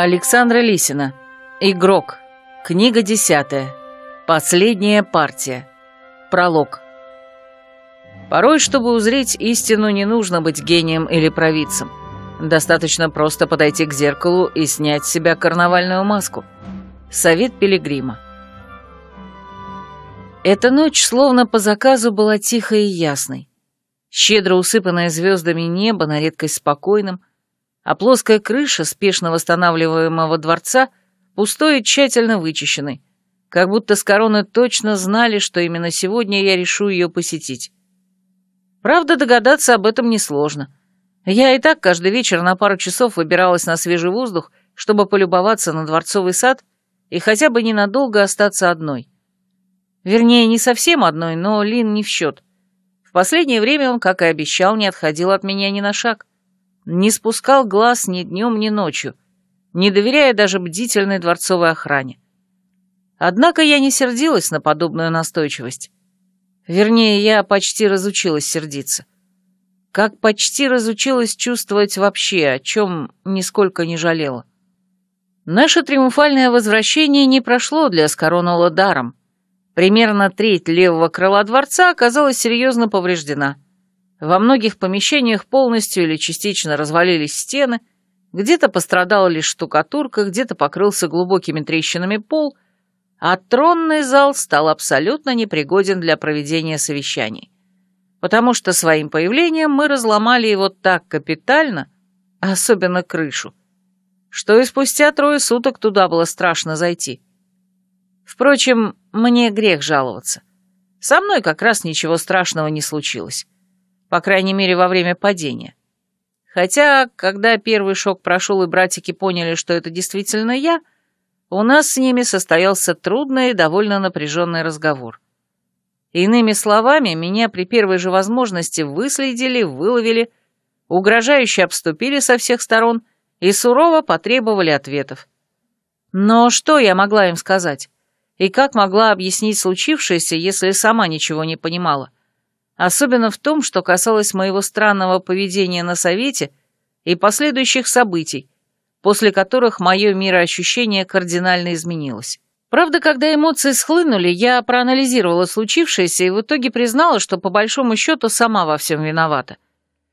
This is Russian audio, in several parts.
Александра Лисина. Игрок. Книга десятая. Последняя партия. Пролог. Порой, чтобы узреть истину, не нужно быть гением или провидцем. Достаточно просто подойти к зеркалу и снять с себя карнавальную маску. Совет Пилигрима. Эта ночь, словно по заказу, была тихой и ясной. Щедро усыпанное звездами небо на редкость спокойным, а плоская крыша спешно восстанавливаемого дворца пустой и тщательно вычищенной, как будто с короны точно знали, что именно сегодня я решу ее посетить. Правда, догадаться об этом несложно. Я и так каждый вечер на пару часов выбиралась на свежий воздух, чтобы полюбоваться на дворцовый сад и хотя бы ненадолго остаться одной. Вернее, не совсем одной, но Лин не в счет. В последнее время он, как и обещал, не отходил от меня ни на шаг не спускал глаз ни днем, ни ночью, не доверяя даже бдительной дворцовой охране. Однако я не сердилась на подобную настойчивость. Вернее, я почти разучилась сердиться. Как почти разучилась чувствовать вообще, о чем нисколько не жалела. Наше триумфальное возвращение не прошло для Скоронула даром. Примерно треть левого крыла дворца оказалась серьезно повреждена — во многих помещениях полностью или частично развалились стены, где-то пострадала лишь штукатурка, где-то покрылся глубокими трещинами пол, а тронный зал стал абсолютно непригоден для проведения совещаний. Потому что своим появлением мы разломали его так капитально, особенно крышу, что и спустя трое суток туда было страшно зайти. Впрочем, мне грех жаловаться. Со мной как раз ничего страшного не случилось по крайней мере, во время падения. Хотя, когда первый шок прошел и братики поняли, что это действительно я, у нас с ними состоялся трудный и довольно напряженный разговор. Иными словами, меня при первой же возможности выследили, выловили, угрожающе обступили со всех сторон и сурово потребовали ответов. Но что я могла им сказать? И как могла объяснить случившееся, если сама ничего не понимала? особенно в том, что касалось моего странного поведения на совете и последующих событий, после которых мое мироощущение кардинально изменилось. Правда, когда эмоции схлынули, я проанализировала случившееся и в итоге признала, что по большому счету сама во всем виновата.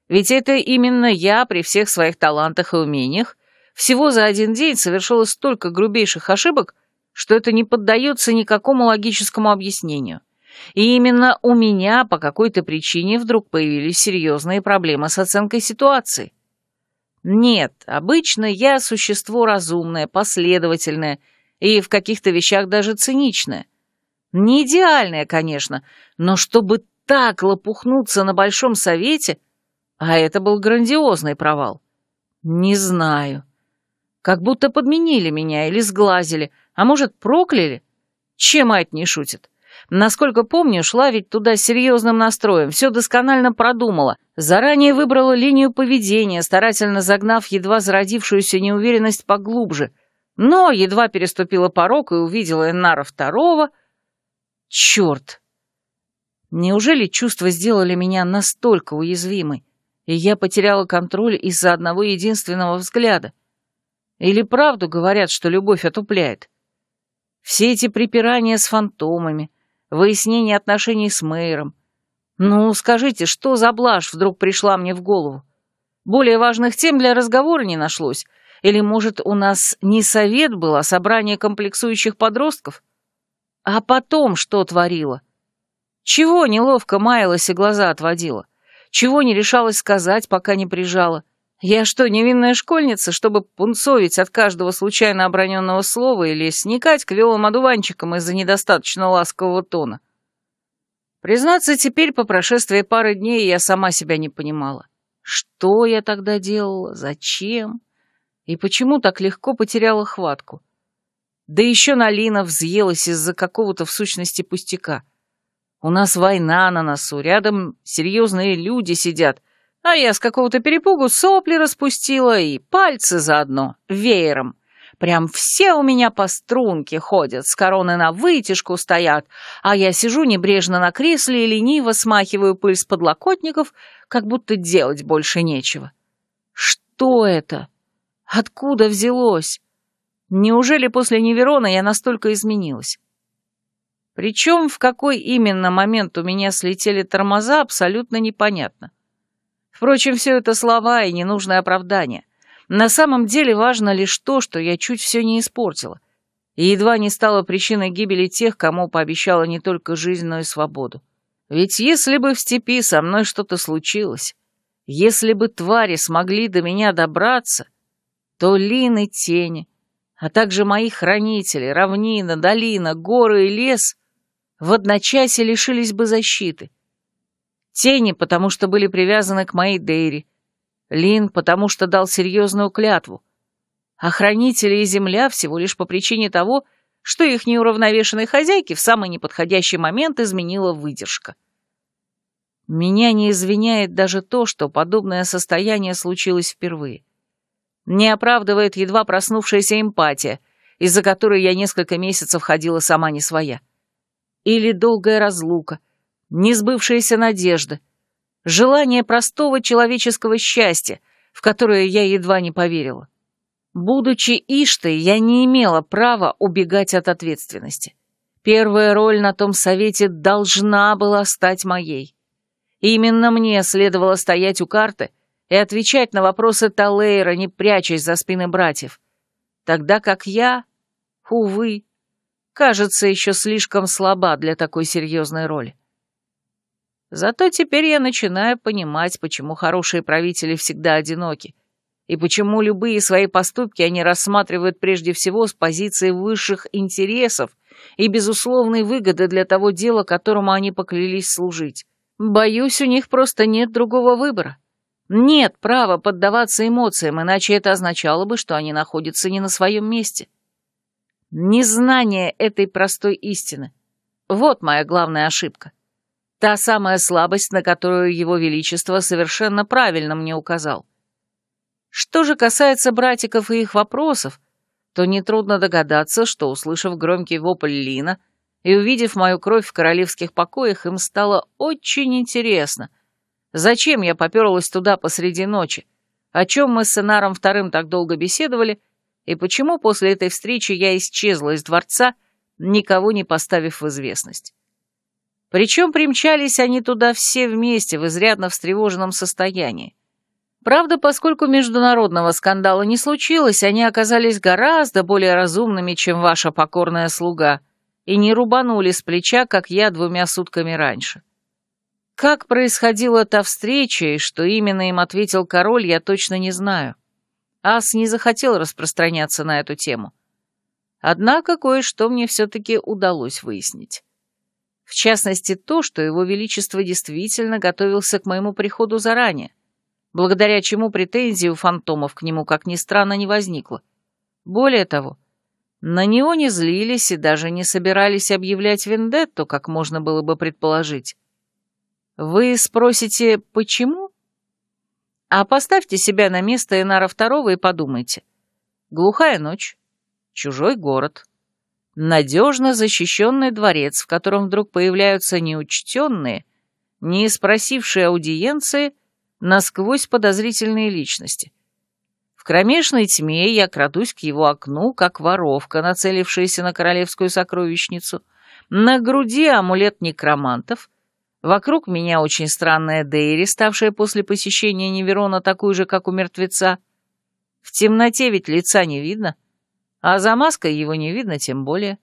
Ведь это именно я при всех своих талантах и умениях всего за один день совершила столько грубейших ошибок, что это не поддается никакому логическому объяснению. И именно у меня по какой-то причине вдруг появились серьезные проблемы с оценкой ситуации. Нет, обычно я существо разумное, последовательное и в каких-то вещах даже циничное. Не идеальное, конечно, но чтобы так лопухнуться на Большом Совете, а это был грандиозный провал. Не знаю. Как будто подменили меня или сглазили, а может, прокляли? Чем ать не шутит? Насколько помню, шла ведь туда с серьезным настроем, все досконально продумала, заранее выбрала линию поведения, старательно загнав едва зародившуюся неуверенность поглубже. Но едва переступила порог и увидела Энара второго... Черт! Неужели чувства сделали меня настолько уязвимой, и я потеряла контроль из-за одного единственного взгляда? Или правду говорят, что любовь отупляет? Все эти припирания с фантомами, выяснение отношений с мэром. Ну, скажите, что за блажь вдруг пришла мне в голову? Более важных тем для разговора не нашлось. Или, может, у нас не совет был, а собрание комплексующих подростков? А потом что творила? Чего неловко маялась и глаза отводила? Чего не решалась сказать, пока не прижала? — я что, невинная школьница, чтобы пунцовить от каждого случайно оброненного слова или сникать клевым одуванчиком из-за недостаточно ласкового тона? Признаться, теперь, по прошествии пары дней, я сама себя не понимала. Что я тогда делала? Зачем? И почему так легко потеряла хватку? Да еще Налина взъелась из-за какого-то в сущности пустяка. У нас война на носу, рядом серьезные люди сидят — а я с какого-то перепугу сопли распустила и пальцы заодно, веером. Прям все у меня по струнке ходят, с короны на вытяжку стоят, а я сижу небрежно на кресле и лениво смахиваю пыль с подлокотников, как будто делать больше нечего. Что это? Откуда взялось? Неужели после Неверона я настолько изменилась? Причем в какой именно момент у меня слетели тормоза, абсолютно непонятно. Впрочем, все это слова и ненужное оправдание. На самом деле важно лишь то, что я чуть все не испортила, и едва не стала причиной гибели тех, кому пообещала не только жизнь, но и свободу. Ведь если бы в степи со мной что-то случилось, если бы твари смогли до меня добраться, то лины, тени, а также мои хранители, равнина, долина, горы и лес в одночасье лишились бы защиты — Тени, потому что были привязаны к моей Дейри. Лин, потому что дал серьезную клятву. Охранители и земля всего лишь по причине того, что их неуравновешенной хозяйке в самый неподходящий момент изменила выдержка. Меня не извиняет даже то, что подобное состояние случилось впервые. Не оправдывает едва проснувшаяся эмпатия, из-за которой я несколько месяцев ходила сама не своя. Или долгая разлука — несбывшаяся надежда, желание простого человеческого счастья, в которое я едва не поверила. Будучи Иштой, я не имела права убегать от ответственности. Первая роль на том совете должна была стать моей. Именно мне следовало стоять у карты и отвечать на вопросы Талейра, не прячась за спины братьев. Тогда как я, увы, кажется еще слишком слаба для такой серьезной роли. Зато теперь я начинаю понимать, почему хорошие правители всегда одиноки, и почему любые свои поступки они рассматривают прежде всего с позиции высших интересов и безусловной выгоды для того дела, которому они поклялись служить. Боюсь, у них просто нет другого выбора. Нет права поддаваться эмоциям, иначе это означало бы, что они находятся не на своем месте. Незнание этой простой истины — вот моя главная ошибка. Та самая слабость, на которую его величество совершенно правильно мне указал. Что же касается братиков и их вопросов, то нетрудно догадаться, что, услышав громкий вопль Лина и увидев мою кровь в королевских покоях, им стало очень интересно. Зачем я поперлась туда посреди ночи? О чем мы с сценаром вторым так долго беседовали, и почему после этой встречи я исчезла из дворца, никого не поставив в известность? Причем примчались они туда все вместе в изрядно встревоженном состоянии. Правда, поскольку международного скандала не случилось, они оказались гораздо более разумными, чем ваша покорная слуга, и не рубанули с плеча, как я двумя сутками раньше. Как происходила та встреча и что именно им ответил король, я точно не знаю. Ас не захотел распространяться на эту тему. Однако кое-что мне все-таки удалось выяснить. В частности, то, что его величество действительно готовился к моему приходу заранее, благодаря чему претензий у фантомов к нему, как ни странно, не возникло. Более того, на него не злились и даже не собирались объявлять вендетту, как можно было бы предположить. Вы спросите, почему? А поставьте себя на место Инара Второго и подумайте. Глухая ночь, чужой город — надежно защищенный дворец, в котором вдруг появляются неучтенные, не спросившие аудиенции, насквозь подозрительные личности. В кромешной тьме я крадусь к его окну, как воровка, нацелившаяся на королевскую сокровищницу. На груди амулет некромантов. Вокруг меня очень странная Дейри, ставшая после посещения Неверона такой же, как у мертвеца. В темноте ведь лица не видно. — а за маской его не видно тем более.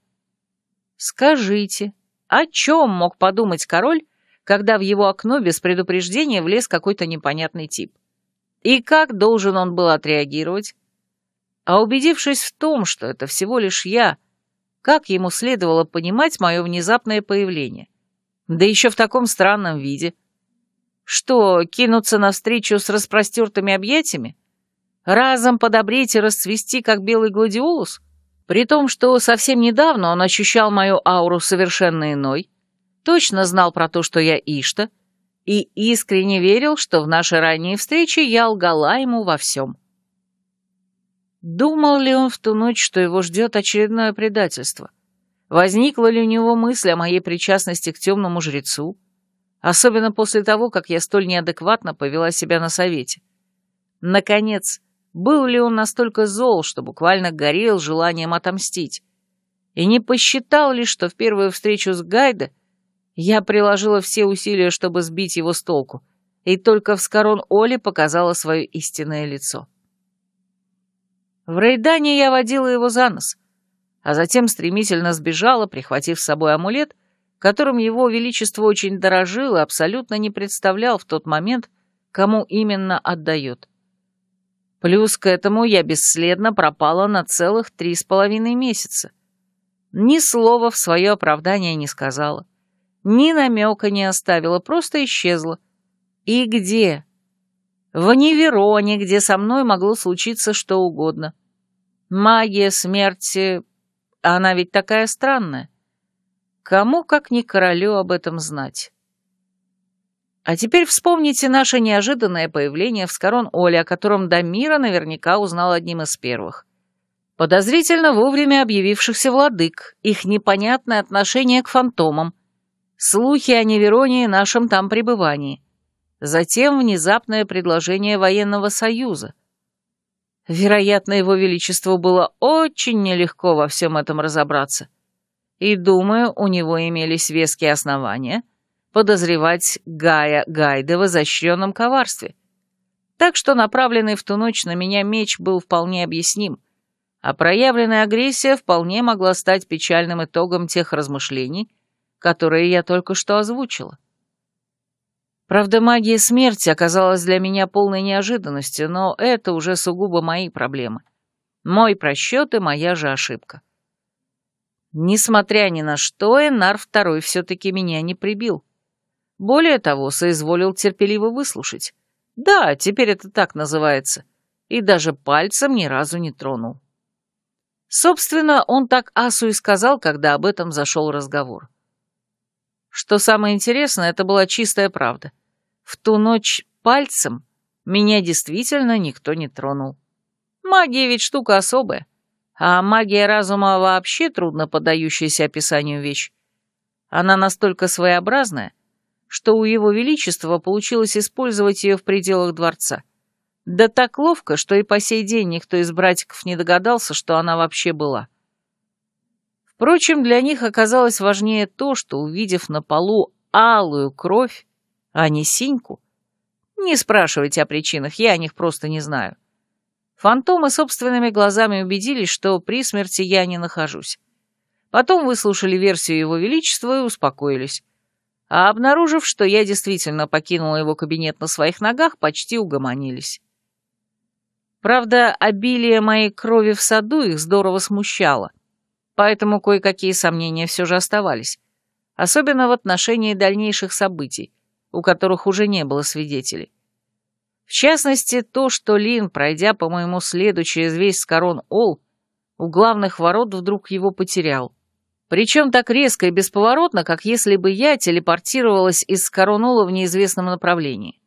Скажите, о чем мог подумать король, когда в его окно без предупреждения влез какой-то непонятный тип? И как должен он был отреагировать? А убедившись в том, что это всего лишь я, как ему следовало понимать мое внезапное появление? Да еще в таком странном виде. Что, кинуться навстречу с распростертыми объятиями? разом подобреть и расцвести, как белый гладиолус, при том, что совсем недавно он ощущал мою ауру совершенно иной, точно знал про то, что я Ишта, и искренне верил, что в нашей ранней встрече я лгала ему во всем. Думал ли он в ту ночь, что его ждет очередное предательство? Возникла ли у него мысль о моей причастности к темному жрецу? Особенно после того, как я столь неадекватно повела себя на совете. Наконец, был ли он настолько зол, что буквально горел желанием отомстить, и не посчитал ли, что в первую встречу с Гайда я приложила все усилия, чтобы сбить его с толку, и только в Скорон Оли показала свое истинное лицо. В Рейдане я водила его за нос, а затем стремительно сбежала, прихватив с собой амулет, которым его величество очень дорожил и абсолютно не представлял в тот момент, кому именно отдает. Плюс к этому я бесследно пропала на целых три с половиной месяца. Ни слова в свое оправдание не сказала. Ни намека не оставила, просто исчезла. И где? В Невероне, где со мной могло случиться что угодно. Магия смерти... Она ведь такая странная. Кому, как не королю, об этом знать? А теперь вспомните наше неожиданное появление в Скорон Оли, о котором Дамира наверняка узнал одним из первых. Подозрительно вовремя объявившихся владык, их непонятное отношение к фантомам, слухи о неверонии нашем там пребывании. Затем внезапное предложение военного союза. Вероятно, его величеству было очень нелегко во всем этом разобраться. И, думаю, у него имелись веские основания — подозревать Гая Гайдева в защищенном коварстве. Так что направленный в ту ночь на меня меч был вполне объясним, а проявленная агрессия вполне могла стать печальным итогом тех размышлений, которые я только что озвучила. Правда, магия смерти оказалась для меня полной неожиданностью, но это уже сугубо мои проблемы. Мой просчет и моя же ошибка. Несмотря ни на что, Энар второй все-таки меня не прибил. Более того, соизволил терпеливо выслушать. Да, теперь это так называется. И даже пальцем ни разу не тронул. Собственно, он так Асу и сказал, когда об этом зашел разговор. Что самое интересное, это была чистая правда. В ту ночь пальцем меня действительно никто не тронул. Магия ведь штука особая, а магия разума вообще трудно поддающаяся описанию вещь. Она настолько своеобразная, что у его величества получилось использовать ее в пределах дворца. Да так ловко, что и по сей день никто из братиков не догадался, что она вообще была. Впрочем, для них оказалось важнее то, что, увидев на полу алую кровь, а не синьку, не спрашивайте о причинах, я о них просто не знаю. Фантомы собственными глазами убедились, что при смерти я не нахожусь. Потом выслушали версию его величества и успокоились а обнаружив, что я действительно покинула его кабинет на своих ногах, почти угомонились. Правда, обилие моей крови в саду их здорово смущало, поэтому кое-какие сомнения все же оставались, особенно в отношении дальнейших событий, у которых уже не было свидетелей. В частности, то, что Лин, пройдя по моему следу через весь Скорон Ол, у главных ворот вдруг его потерял — причем так резко и бесповоротно, как если бы я телепортировалась из Коронула в неизвестном направлении.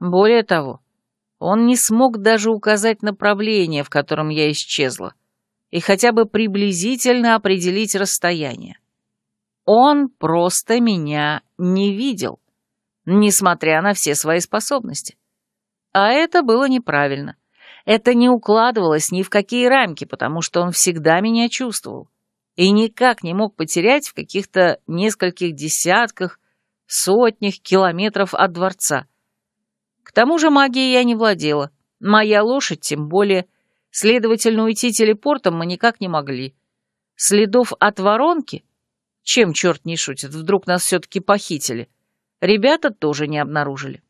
Более того, он не смог даже указать направление, в котором я исчезла, и хотя бы приблизительно определить расстояние. Он просто меня не видел, несмотря на все свои способности. А это было неправильно. Это не укладывалось ни в какие рамки, потому что он всегда меня чувствовал и никак не мог потерять в каких-то нескольких десятках, сотнях километров от дворца. К тому же магией я не владела, моя лошадь тем более, следовательно, уйти телепортом мы никак не могли. Следов от воронки, чем черт не шутит, вдруг нас все-таки похитили, ребята тоже не обнаружили.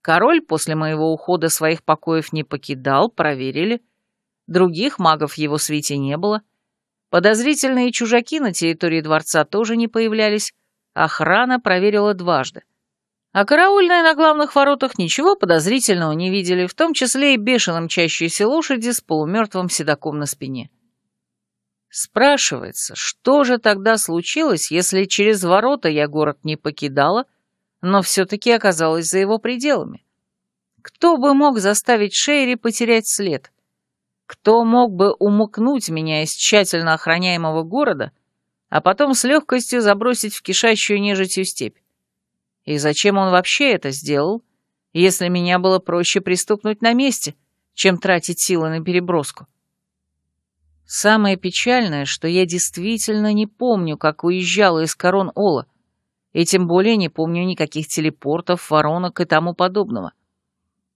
Король после моего ухода своих покоев не покидал, проверили. Других магов в его свите не было — Подозрительные чужаки на территории дворца тоже не появлялись, охрана проверила дважды. А караульные на главных воротах ничего подозрительного не видели, в том числе и бешено мчащиеся лошади с полумертвым седаком на спине. Спрашивается, что же тогда случилось, если через ворота я город не покидала, но все-таки оказалась за его пределами? Кто бы мог заставить Шейри потерять след? — кто мог бы умыкнуть меня из тщательно охраняемого города, а потом с легкостью забросить в кишащую нежитью степь? И зачем он вообще это сделал, если меня было проще приступнуть на месте, чем тратить силы на переброску? Самое печальное, что я действительно не помню, как уезжала из корон Ола, и тем более не помню никаких телепортов, воронок и тому подобного.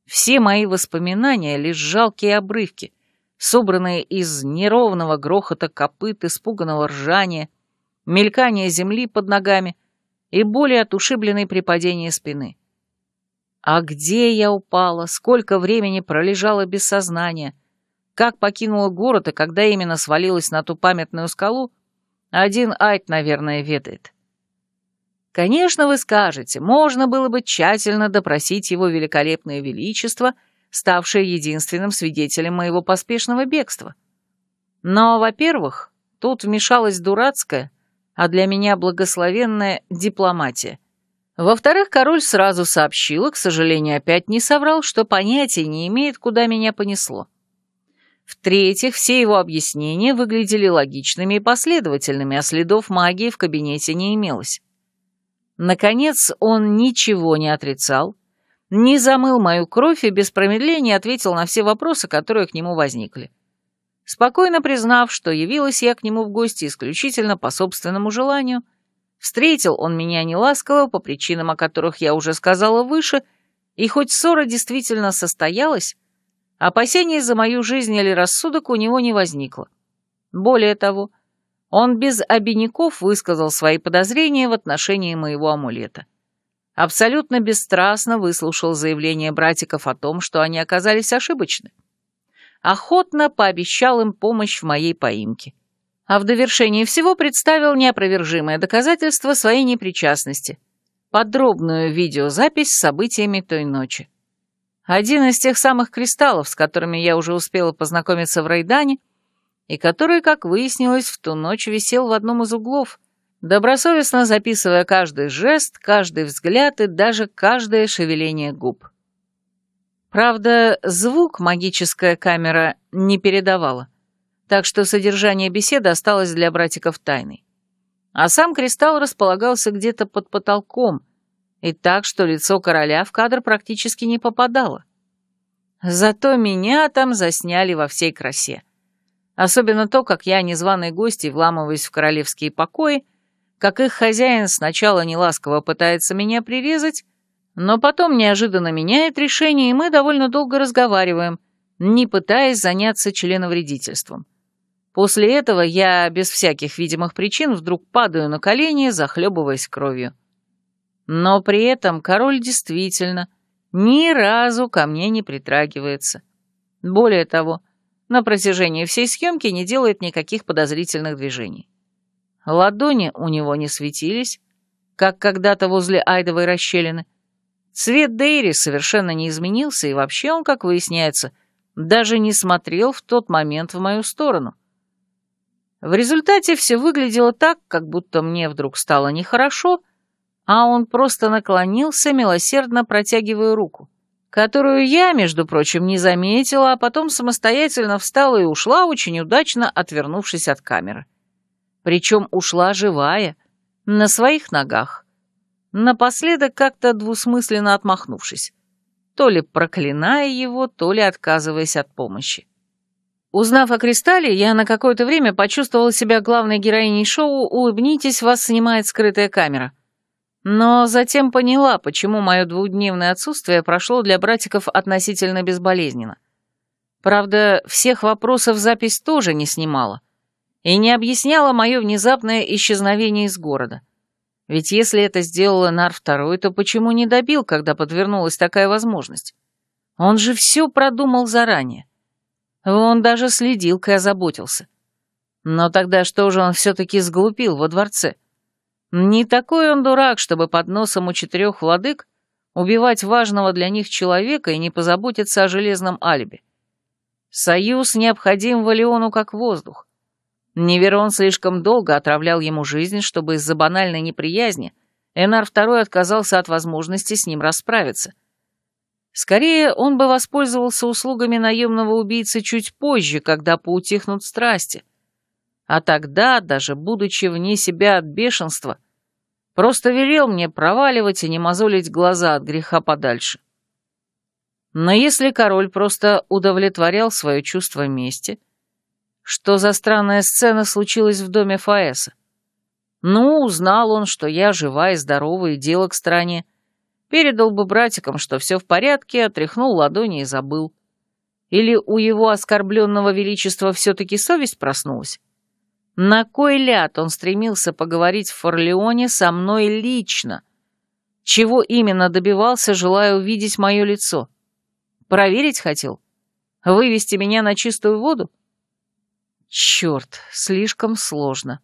Все мои воспоминания — лишь жалкие обрывки — собранные из неровного грохота копыт, испуганного ржания, мелькания земли под ногами и боли от ушибленной при падении спины. А где я упала, сколько времени пролежала без сознания, как покинула город и когда именно свалилась на ту памятную скалу, один айт, наверное, ведает. Конечно, вы скажете, можно было бы тщательно допросить его великолепное величество — ставшая единственным свидетелем моего поспешного бегства. Но, во-первых, тут вмешалась дурацкая, а для меня благословенная дипломатия. Во-вторых, король сразу сообщил, и, к сожалению, опять не соврал, что понятия не имеет, куда меня понесло. В-третьих, все его объяснения выглядели логичными и последовательными, а следов магии в кабинете не имелось. Наконец, он ничего не отрицал, не замыл мою кровь и без промедления ответил на все вопросы, которые к нему возникли. Спокойно признав, что явилась я к нему в гости исключительно по собственному желанию, встретил он меня неласково по причинам, о которых я уже сказала выше, и хоть ссора действительно состоялась, опасений за мою жизнь или рассудок у него не возникло. Более того, он без обиняков высказал свои подозрения в отношении моего амулета абсолютно бесстрастно выслушал заявление братиков о том, что они оказались ошибочны. Охотно пообещал им помощь в моей поимке. А в довершении всего представил неопровержимое доказательство своей непричастности — подробную видеозапись с событиями той ночи. Один из тех самых кристаллов, с которыми я уже успела познакомиться в Райдане, и который, как выяснилось, в ту ночь висел в одном из углов, добросовестно записывая каждый жест, каждый взгляд и даже каждое шевеление губ. Правда, звук магическая камера не передавала, так что содержание беседы осталось для братиков тайной. А сам кристалл располагался где-то под потолком, и так, что лицо короля в кадр практически не попадало. Зато меня там засняли во всей красе. Особенно то, как я, незваный гость, и вламываюсь в королевские покои, как их хозяин сначала неласково пытается меня прирезать, но потом неожиданно меняет решение, и мы довольно долго разговариваем, не пытаясь заняться членовредительством. После этого я без всяких видимых причин вдруг падаю на колени, захлебываясь кровью. Но при этом король действительно ни разу ко мне не притрагивается. Более того, на протяжении всей съемки не делает никаких подозрительных движений ладони у него не светились, как когда-то возле Айдовой расщелины. Цвет Дейри совершенно не изменился, и вообще он, как выясняется, даже не смотрел в тот момент в мою сторону. В результате все выглядело так, как будто мне вдруг стало нехорошо, а он просто наклонился, милосердно протягивая руку, которую я, между прочим, не заметила, а потом самостоятельно встала и ушла, очень удачно отвернувшись от камеры. Причем ушла живая, на своих ногах. Напоследок как-то двусмысленно отмахнувшись. То ли проклиная его, то ли отказываясь от помощи. Узнав о кристалле, я на какое-то время почувствовала себя главной героиней шоу «Улыбнитесь, вас снимает скрытая камера». Но затем поняла, почему мое двухдневное отсутствие прошло для братиков относительно безболезненно. Правда, всех вопросов запись тоже не снимала и не объясняла мое внезапное исчезновение из города. Ведь если это сделала Нар второй, то почему не добил, когда подвернулась такая возможность? Он же все продумал заранее. Он даже следил и озаботился. Но тогда что же он все-таки сглупил во дворце? Не такой он дурак, чтобы под носом у четырех владык убивать важного для них человека и не позаботиться о железном алиби. Союз необходим Валиону как воздух. Неверон слишком долго отравлял ему жизнь, чтобы из-за банальной неприязни Энар II отказался от возможности с ним расправиться. Скорее, он бы воспользовался услугами наемного убийцы чуть позже, когда поутихнут страсти. А тогда, даже будучи вне себя от бешенства, просто велел мне проваливать и не мозолить глаза от греха подальше. Но если король просто удовлетворял свое чувство мести — что за странная сцена случилась в доме Фаэса. Ну, узнал он, что я жива и здорова, и дело к стране. Передал бы братикам, что все в порядке, отряхнул ладони и забыл. Или у его оскорбленного величества все-таки совесть проснулась? На кой ляд он стремился поговорить в Форлеоне со мной лично? Чего именно добивался, желая увидеть мое лицо? Проверить хотел? Вывести меня на чистую воду? Черт, слишком сложно.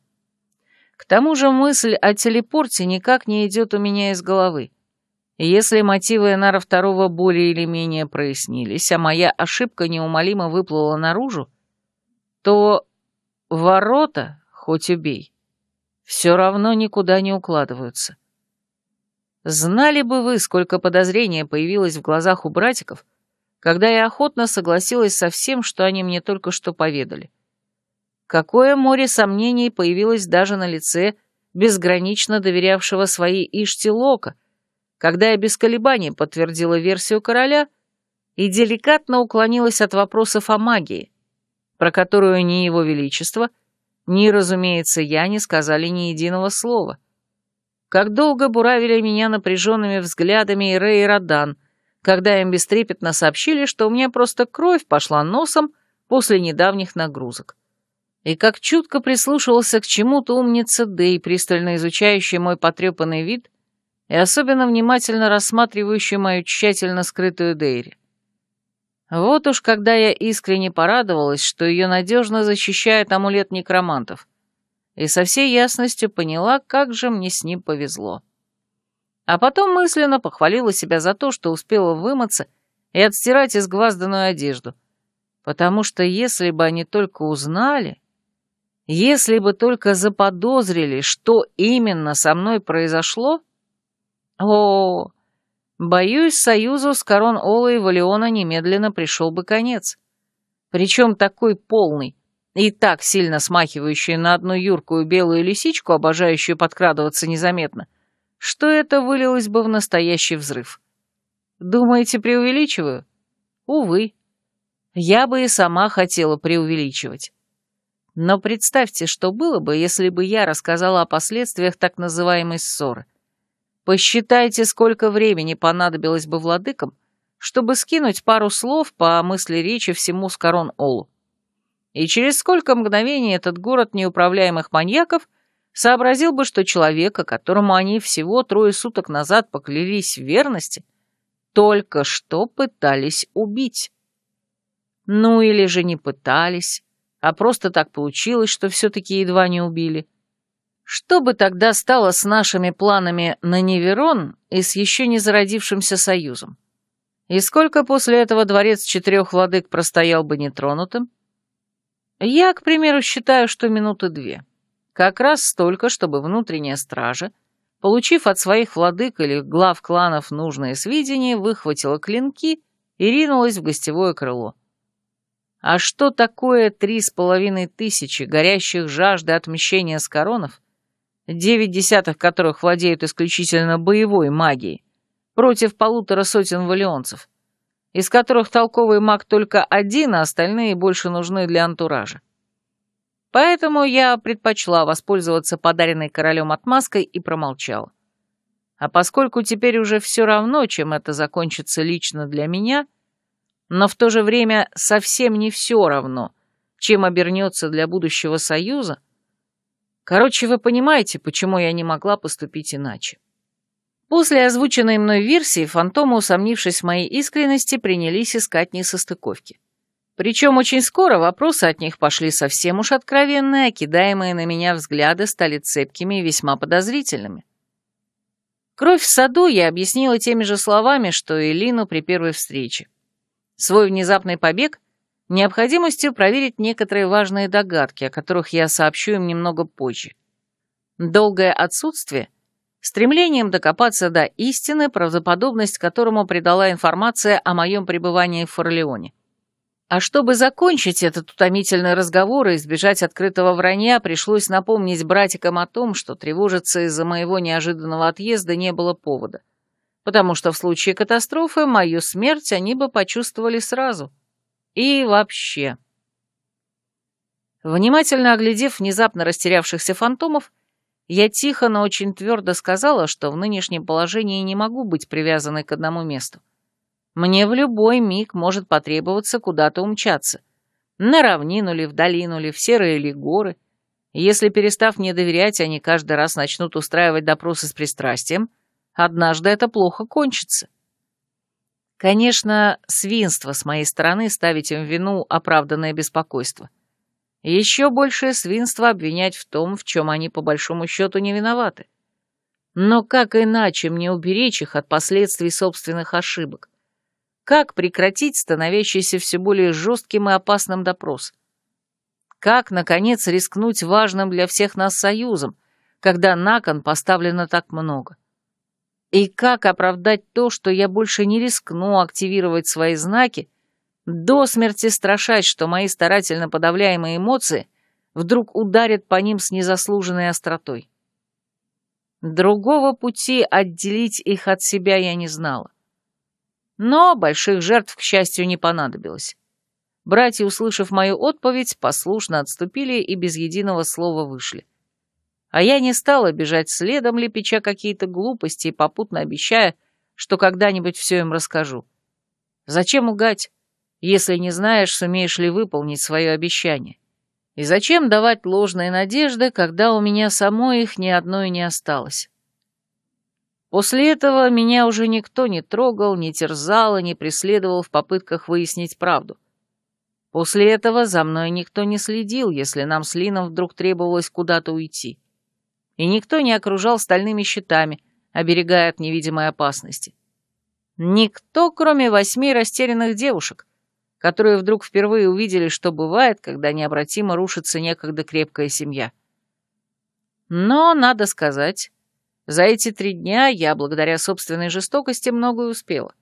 К тому же мысль о телепорте никак не идет у меня из головы. Если мотивы Энара Второго более или менее прояснились, а моя ошибка неумолимо выплыла наружу, то ворота, хоть убей, все равно никуда не укладываются. Знали бы вы, сколько подозрения появилось в глазах у братиков, когда я охотно согласилась со всем, что они мне только что поведали. Какое море сомнений появилось даже на лице безгранично доверявшего своей Ишти Лока, когда я без колебаний подтвердила версию короля и деликатно уклонилась от вопросов о магии, про которую ни его величество, ни, разумеется, я не сказали ни единого слова. Как долго буравили меня напряженными взглядами и Рэй и Родан, когда им бестрепетно сообщили, что у меня просто кровь пошла носом после недавних нагрузок и как чутко прислушивался к чему-то умница Дэй, пристально изучающий мой потрепанный вид и особенно внимательно рассматривающий мою тщательно скрытую Дейри. Вот уж когда я искренне порадовалась, что ее надежно защищает амулет некромантов, и со всей ясностью поняла, как же мне с ним повезло. А потом мысленно похвалила себя за то, что успела вымыться и отстирать изгвазданную одежду, потому что если бы они только узнали... Если бы только заподозрили, что именно со мной произошло... О, боюсь, союзу с корон Ола и Валиона немедленно пришел бы конец. Причем такой полный, и так сильно смахивающий на одну юркую белую лисичку, обожающую подкрадываться незаметно, что это вылилось бы в настоящий взрыв. Думаете, преувеличиваю? Увы. Я бы и сама хотела преувеличивать. Но представьте, что было бы, если бы я рассказала о последствиях так называемой ссоры. Посчитайте, сколько времени понадобилось бы владыкам, чтобы скинуть пару слов по мысли речи всему Скорон-Олу. И через сколько мгновений этот город неуправляемых маньяков сообразил бы, что человека, которому они всего трое суток назад поклялись в верности, только что пытались убить. Ну или же не пытались, а просто так получилось, что все-таки едва не убили. Что бы тогда стало с нашими планами на Неверон и с еще не зародившимся союзом? И сколько после этого дворец четырех владык простоял бы нетронутым? Я, к примеру, считаю, что минуты две. Как раз столько, чтобы внутренняя стража, получив от своих владык или глав кланов нужные сведения, выхватила клинки и ринулась в гостевое крыло. А что такое три с половиной тысячи горящих жажды отмщения с коронов, девять десятых которых владеют исключительно боевой магией, против полутора сотен валионцев, из которых толковый маг только один, а остальные больше нужны для антуража. Поэтому я предпочла воспользоваться подаренной королем отмазкой и промолчала. А поскольку теперь уже все равно, чем это закончится лично для меня — но в то же время совсем не все равно, чем обернется для будущего союза. Короче, вы понимаете, почему я не могла поступить иначе. После озвученной мной версии фантомы, усомнившись в моей искренности, принялись искать несостыковки. Причем очень скоро вопросы от них пошли совсем уж откровенные, а кидаемые на меня взгляды стали цепкими и весьма подозрительными. Кровь в саду я объяснила теми же словами, что и Лину при первой встрече свой внезапный побег необходимостью проверить некоторые важные догадки, о которых я сообщу им немного позже. Долгое отсутствие — стремлением докопаться до истины, правдоподобность которому придала информация о моем пребывании в Форлеоне. А чтобы закончить этот утомительный разговор и избежать открытого вранья, пришлось напомнить братикам о том, что тревожиться из-за моего неожиданного отъезда не было повода — потому что в случае катастрофы мою смерть они бы почувствовали сразу. И вообще. Внимательно оглядев внезапно растерявшихся фантомов, я тихо, но очень твердо сказала, что в нынешнем положении не могу быть привязанной к одному месту. Мне в любой миг может потребоваться куда-то умчаться. На равнину ли, в долину ли, в серые ли горы. Если, перестав мне доверять, они каждый раз начнут устраивать допросы с пристрастием — Однажды это плохо кончится. Конечно, свинство с моей стороны ставить им вину оправданное беспокойство. Еще большее свинство обвинять в том, в чем они по большому счету не виноваты. Но как иначе мне уберечь их от последствий собственных ошибок? Как прекратить становящийся все более жестким и опасным допрос? Как, наконец, рискнуть важным для всех нас союзом, когда на кон поставлено так много? — и как оправдать то, что я больше не рискну активировать свои знаки, до смерти страшать, что мои старательно подавляемые эмоции вдруг ударят по ним с незаслуженной остротой? Другого пути отделить их от себя я не знала. Но больших жертв, к счастью, не понадобилось. Братья, услышав мою отповедь, послушно отступили и без единого слова вышли а я не стала бежать следом, лепеча какие-то глупости и попутно обещая, что когда-нибудь все им расскажу. Зачем лгать, если не знаешь, сумеешь ли выполнить свое обещание? И зачем давать ложные надежды, когда у меня самой их ни одной не осталось? После этого меня уже никто не трогал, не терзал и не преследовал в попытках выяснить правду. После этого за мной никто не следил, если нам с Лином вдруг требовалось куда-то уйти и никто не окружал стальными щитами, оберегая от невидимой опасности. Никто, кроме восьми растерянных девушек, которые вдруг впервые увидели, что бывает, когда необратимо рушится некогда крепкая семья. Но, надо сказать, за эти три дня я, благодаря собственной жестокости, многое успела.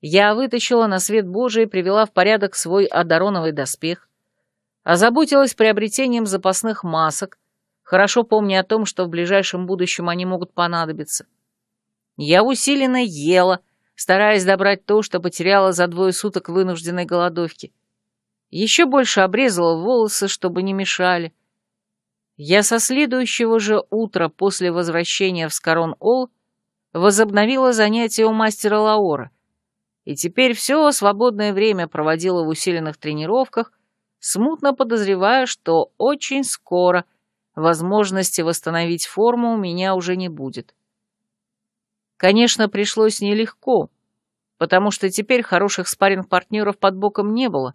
Я вытащила на свет Божий и привела в порядок свой одароновый доспех, озаботилась приобретением запасных масок, хорошо помня о том, что в ближайшем будущем они могут понадобиться. Я усиленно ела, стараясь добрать то, что потеряла за двое суток вынужденной голодовки. Еще больше обрезала волосы, чтобы не мешали. Я со следующего же утра после возвращения в Скорон-Олл возобновила занятия у мастера Лаора, и теперь все свободное время проводила в усиленных тренировках, смутно подозревая, что очень скоро возможности восстановить форму у меня уже не будет. Конечно, пришлось нелегко, потому что теперь хороших спарринг-партнеров под боком не было,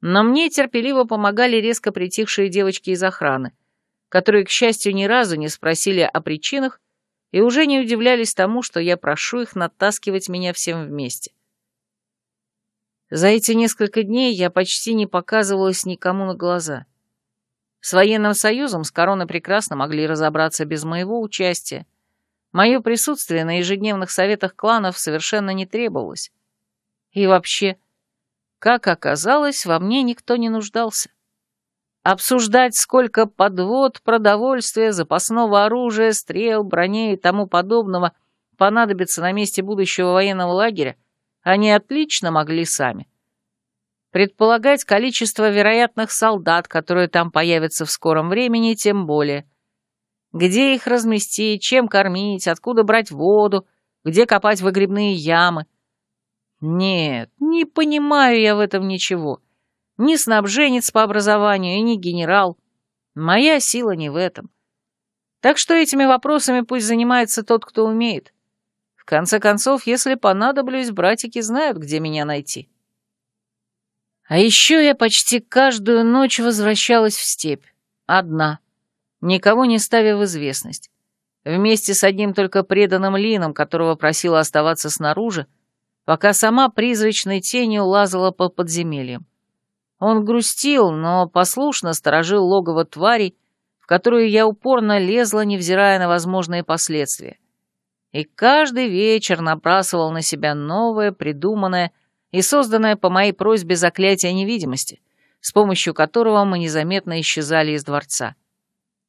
но мне терпеливо помогали резко притихшие девочки из охраны, которые, к счастью, ни разу не спросили о причинах и уже не удивлялись тому, что я прошу их натаскивать меня всем вместе. За эти несколько дней я почти не показывалась никому на глаза — с военным союзом с короной прекрасно могли разобраться без моего участия. Мое присутствие на ежедневных советах кланов совершенно не требовалось. И вообще, как оказалось, во мне никто не нуждался. Обсуждать, сколько подвод, продовольствия, запасного оружия, стрел, броней и тому подобного понадобится на месте будущего военного лагеря, они отлично могли сами. Предполагать количество вероятных солдат, которые там появятся в скором времени, тем более. Где их разместить, чем кормить, откуда брать воду, где копать выгребные ямы. Нет, не понимаю я в этом ничего. Ни снабженец по образованию, ни генерал. Моя сила не в этом. Так что этими вопросами пусть занимается тот, кто умеет. В конце концов, если понадоблюсь, братики знают, где меня найти. А еще я почти каждую ночь возвращалась в степь. Одна. Никого не ставя в известность. Вместе с одним только преданным Лином, которого просила оставаться снаружи, пока сама призрачной тенью лазала по подземельям. Он грустил, но послушно сторожил логово тварей, в которую я упорно лезла, невзирая на возможные последствия. И каждый вечер набрасывал на себя новое, придуманное, и созданное по моей просьбе заклятие невидимости, с помощью которого мы незаметно исчезали из дворца.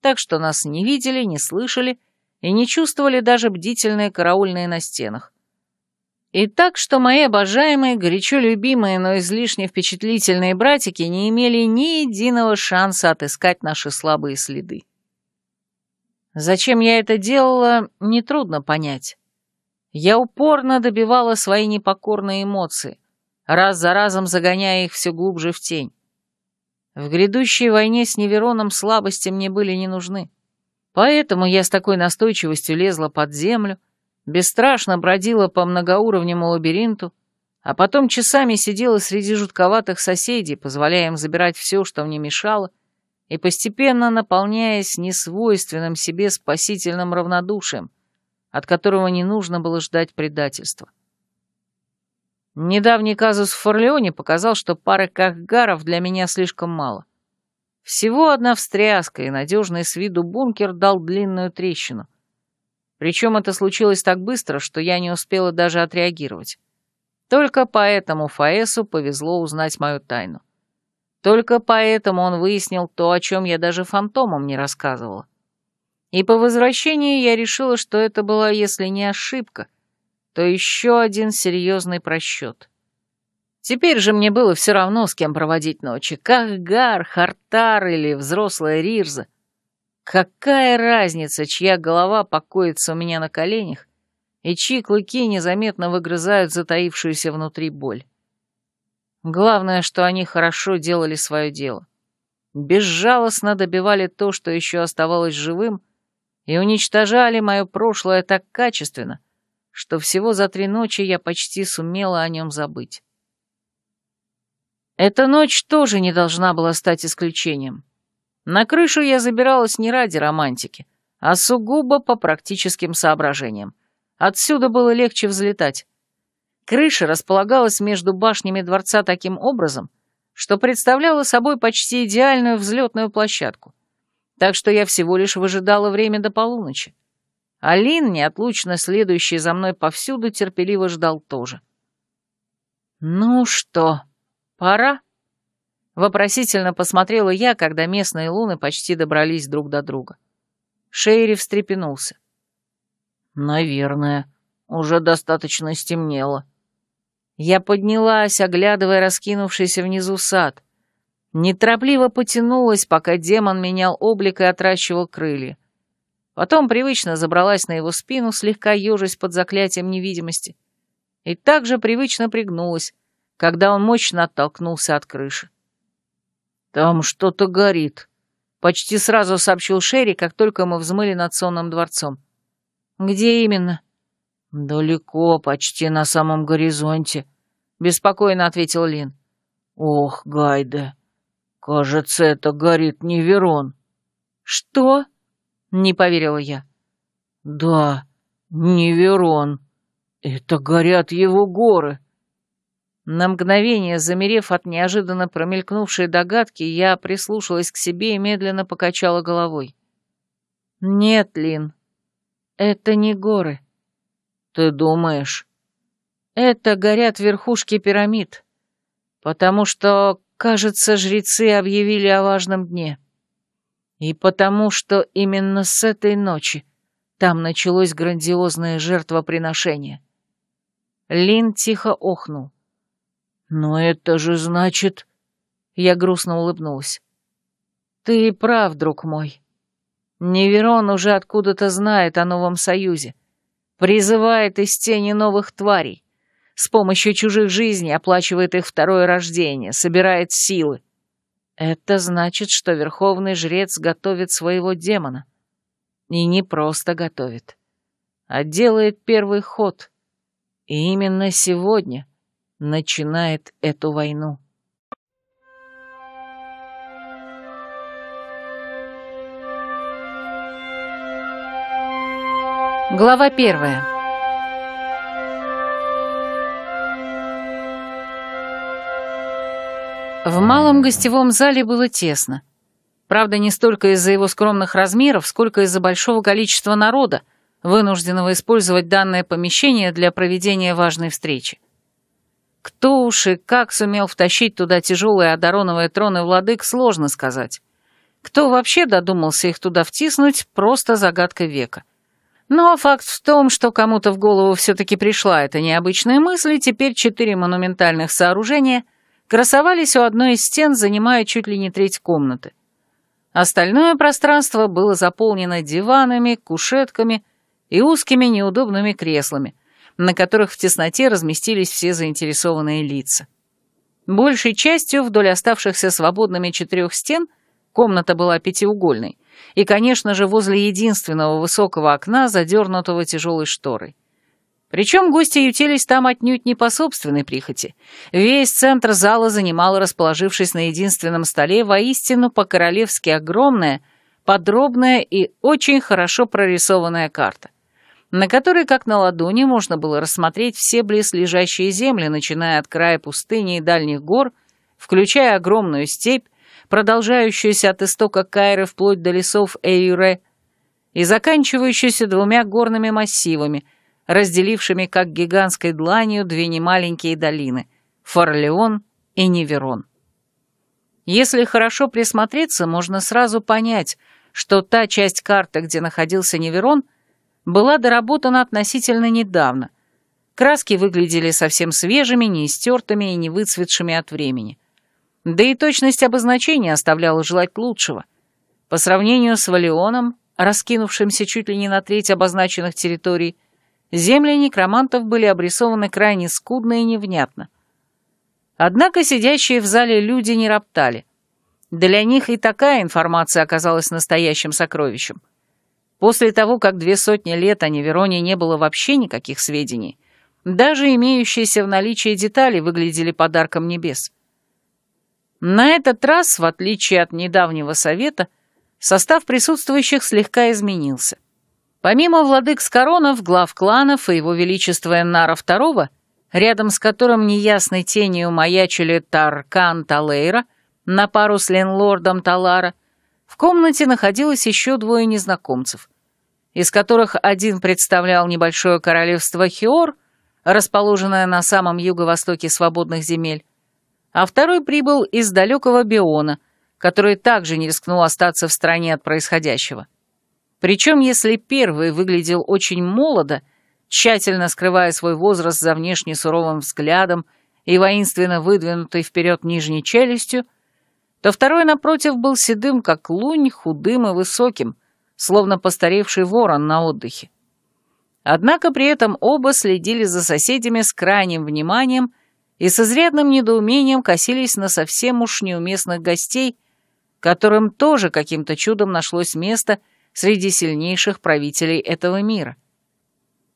Так что нас не видели, не слышали и не чувствовали даже бдительные караульные на стенах. И так, что мои обожаемые, горячо любимые, но излишне впечатлительные братики не имели ни единого шанса отыскать наши слабые следы. Зачем я это делала, нетрудно понять. Я упорно добивала свои непокорные эмоции, раз за разом загоняя их все глубже в тень. В грядущей войне с Невероном слабости мне были не нужны. Поэтому я с такой настойчивостью лезла под землю, бесстрашно бродила по многоуровнему лабиринту, а потом часами сидела среди жутковатых соседей, позволяя им забирать все, что мне мешало, и постепенно наполняясь несвойственным себе спасительным равнодушием, от которого не нужно было ждать предательства. Недавний казус в Форлеоне показал, что пары кахгаров для меня слишком мало. Всего одна встряска, и надежный с виду бункер дал длинную трещину. Причем это случилось так быстро, что я не успела даже отреагировать. Только поэтому Фаэсу повезло узнать мою тайну. Только поэтому он выяснил то, о чем я даже фантомам не рассказывала. И по возвращении я решила, что это была, если не ошибка — то еще один серьезный просчет. Теперь же мне было все равно, с кем проводить ночи. Кахгар, Хартар или взрослая Рирза. Какая разница, чья голова покоится у меня на коленях, и чьи клыки незаметно выгрызают затаившуюся внутри боль. Главное, что они хорошо делали свое дело. Безжалостно добивали то, что еще оставалось живым, и уничтожали мое прошлое так качественно, что всего за три ночи я почти сумела о нем забыть. Эта ночь тоже не должна была стать исключением. На крышу я забиралась не ради романтики, а сугубо по практическим соображениям. Отсюда было легче взлетать. Крыша располагалась между башнями дворца таким образом, что представляла собой почти идеальную взлетную площадку. Так что я всего лишь выжидала время до полуночи. Алин, неотлучно следующий за мной повсюду, терпеливо ждал тоже. «Ну что, пора?» Вопросительно посмотрела я, когда местные луны почти добрались друг до друга. Шейри встрепенулся. «Наверное, уже достаточно стемнело». Я поднялась, оглядывая раскинувшийся внизу сад. Неторопливо потянулась, пока демон менял облик и отращивал крылья. Потом привычно забралась на его спину, слегка ежась под заклятием невидимости. И также привычно пригнулась, когда он мощно оттолкнулся от крыши. «Там что-то горит», — почти сразу сообщил Шерри, как только мы взмыли над сонным дворцом. «Где именно?» «Далеко, почти на самом горизонте», — беспокойно ответил Лин. «Ох, Гайда, кажется, это горит Неверон». «Что?» Не поверила я. «Да, не Верон. Это горят его горы». На мгновение, замерев от неожиданно промелькнувшей догадки, я прислушалась к себе и медленно покачала головой. «Нет, Лин, это не горы». «Ты думаешь?» «Это горят верхушки пирамид, потому что, кажется, жрецы объявили о важном дне». И потому, что именно с этой ночи там началось грандиозное жертвоприношение. Лин тихо охнул. «Но это же значит...» Я грустно улыбнулась. «Ты прав, друг мой. Неверон уже откуда-то знает о новом союзе. Призывает из тени новых тварей. С помощью чужих жизней оплачивает их второе рождение, собирает силы. Это значит, что верховный жрец готовит своего демона. И не просто готовит, а делает первый ход. И именно сегодня начинает эту войну. Глава первая. В малом гостевом зале было тесно. Правда, не столько из-за его скромных размеров, сколько из-за большого количества народа, вынужденного использовать данное помещение для проведения важной встречи. Кто уж и как сумел втащить туда тяжелые одароновые троны владык, сложно сказать. Кто вообще додумался их туда втиснуть, просто загадка века. Но ну, а факт в том, что кому-то в голову все-таки пришла эта необычная мысль, и теперь четыре монументальных сооружения красовались у одной из стен, занимая чуть ли не треть комнаты. Остальное пространство было заполнено диванами, кушетками и узкими неудобными креслами, на которых в тесноте разместились все заинтересованные лица. Большей частью вдоль оставшихся свободными четырех стен комната была пятиугольной, и, конечно же, возле единственного высокого окна, задернутого тяжелой шторой. Причем гости ютились там отнюдь не по собственной прихоти. Весь центр зала занимал, расположившись на единственном столе, воистину по-королевски огромная, подробная и очень хорошо прорисованная карта, на которой, как на ладони, можно было рассмотреть все близлежащие земли, начиная от края пустыни и дальних гор, включая огромную степь, продолжающуюся от истока Кайры вплоть до лесов Эйюре и заканчивающуюся двумя горными массивами – разделившими как гигантской дланью две немаленькие долины — Форлеон и Неверон. Если хорошо присмотреться, можно сразу понять, что та часть карты, где находился Неверон, была доработана относительно недавно. Краски выглядели совсем свежими, не истертыми и не выцветшими от времени. Да и точность обозначения оставляла желать лучшего. По сравнению с Валионом, раскинувшимся чуть ли не на треть обозначенных территорий, земли некромантов были обрисованы крайне скудно и невнятно. Однако сидящие в зале люди не роптали. Для них и такая информация оказалась настоящим сокровищем. После того, как две сотни лет о Невероне не было вообще никаких сведений, даже имеющиеся в наличии детали выглядели подарком небес. На этот раз, в отличие от недавнего совета, состав присутствующих слегка изменился – Помимо владык с коронов, глав кланов и его величества Эннара II, рядом с которым неясной тенью маячили Таркан Талейра на пару с Ленлордом Талара, в комнате находилось еще двое незнакомцев, из которых один представлял небольшое королевство Хиор, расположенное на самом юго-востоке свободных земель, а второй прибыл из далекого Биона, который также не рискнул остаться в стране от происходящего. Причем, если первый выглядел очень молодо, тщательно скрывая свой возраст за внешне суровым взглядом и воинственно выдвинутой вперед нижней челюстью, то второй, напротив, был седым, как лунь, худым и высоким, словно постаревший ворон на отдыхе. Однако при этом оба следили за соседями с крайним вниманием и с изрядным недоумением косились на совсем уж неуместных гостей, которым тоже каким-то чудом нашлось место — среди сильнейших правителей этого мира.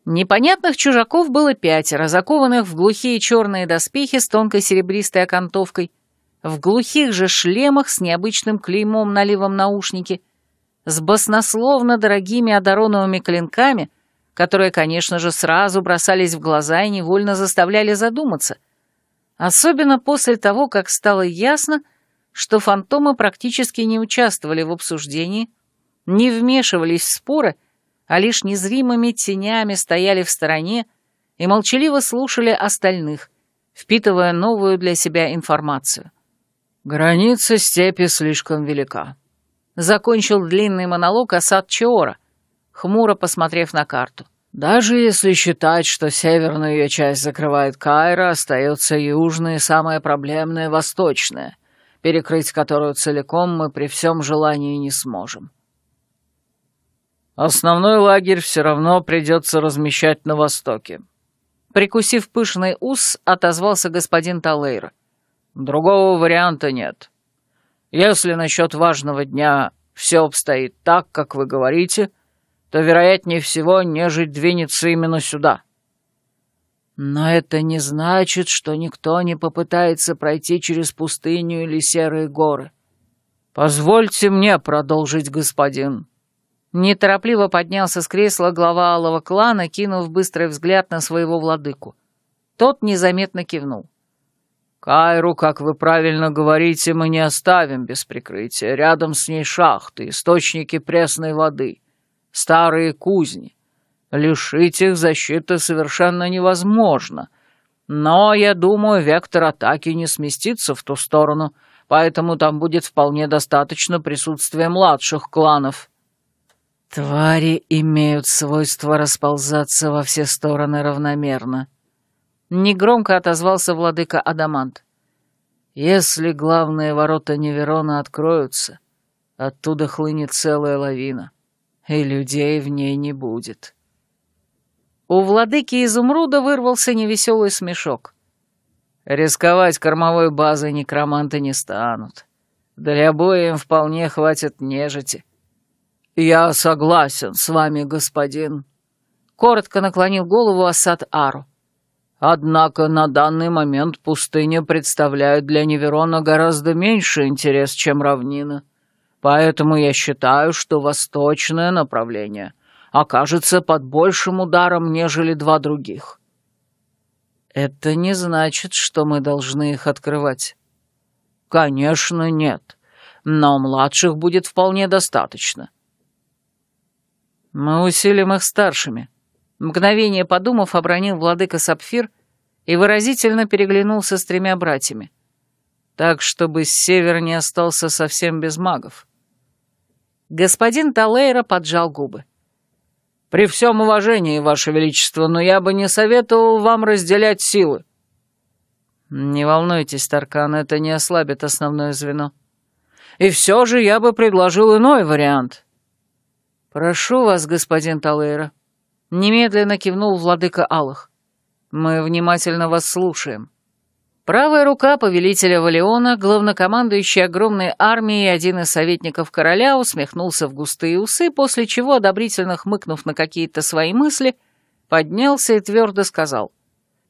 Непонятных чужаков было пятеро, закованных в глухие черные доспехи с тонкой серебристой окантовкой, в глухих же шлемах с необычным клеймом на левом наушнике, с баснословно дорогими одароновыми клинками, которые, конечно же, сразу бросались в глаза и невольно заставляли задуматься. Особенно после того, как стало ясно, что фантомы практически не участвовали в обсуждении, не вмешивались в споры, а лишь незримыми тенями стояли в стороне и молчаливо слушали остальных, впитывая новую для себя информацию. «Граница степи слишком велика», — закончил длинный монолог Асад Чиора, хмуро посмотрев на карту. «Даже если считать, что северную ее часть закрывает Кайра, остается южная и самая проблемная — восточная, перекрыть которую целиком мы при всем желании не сможем. Основной лагерь все равно придется размещать на востоке. Прикусив пышный ус, отозвался господин Талейр. Другого варианта нет. Если насчет важного дня все обстоит так, как вы говорите, то, вероятнее всего, нежить двинется именно сюда. Но это не значит, что никто не попытается пройти через пустыню или серые горы. Позвольте мне продолжить, господин. Неторопливо поднялся с кресла глава алого клана, кинув быстрый взгляд на своего владыку. Тот незаметно кивнул. «Кайру, как вы правильно говорите, мы не оставим без прикрытия. Рядом с ней шахты, источники пресной воды, старые кузни. Лишить их защиты совершенно невозможно. Но, я думаю, вектор атаки не сместится в ту сторону, поэтому там будет вполне достаточно присутствия младших кланов». Твари имеют свойство расползаться во все стороны равномерно. Негромко отозвался владыка Адамант. Если главные ворота Неверона откроются, оттуда хлынет целая лавина, и людей в ней не будет. У владыки изумруда вырвался невеселый смешок. Рисковать кормовой базой некроманты не станут. Для боя им вполне хватит нежити. «Я согласен с вами, господин», — коротко наклонил голову Асад Ару. «Однако на данный момент пустыня представляет для Неверона гораздо меньше интерес, чем равнина. Поэтому я считаю, что восточное направление окажется под большим ударом, нежели два других». «Это не значит, что мы должны их открывать». «Конечно, нет. Но младших будет вполне достаточно». «Мы усилим их старшими», — мгновение подумав, обронил владыка Сапфир и выразительно переглянулся с тремя братьями. «Так, чтобы север не остался совсем без магов». Господин Талейра поджал губы. «При всем уважении, Ваше Величество, но я бы не советовал вам разделять силы». «Не волнуйтесь, Таркан, это не ослабит основное звено». «И все же я бы предложил иной вариант», «Прошу вас, господин Талейра», — немедленно кивнул владыка Алых. «Мы внимательно вас слушаем». Правая рука повелителя Валиона, главнокомандующий огромной армией, и один из советников короля, усмехнулся в густые усы, после чего, одобрительно хмыкнув на какие-то свои мысли, поднялся и твердо сказал.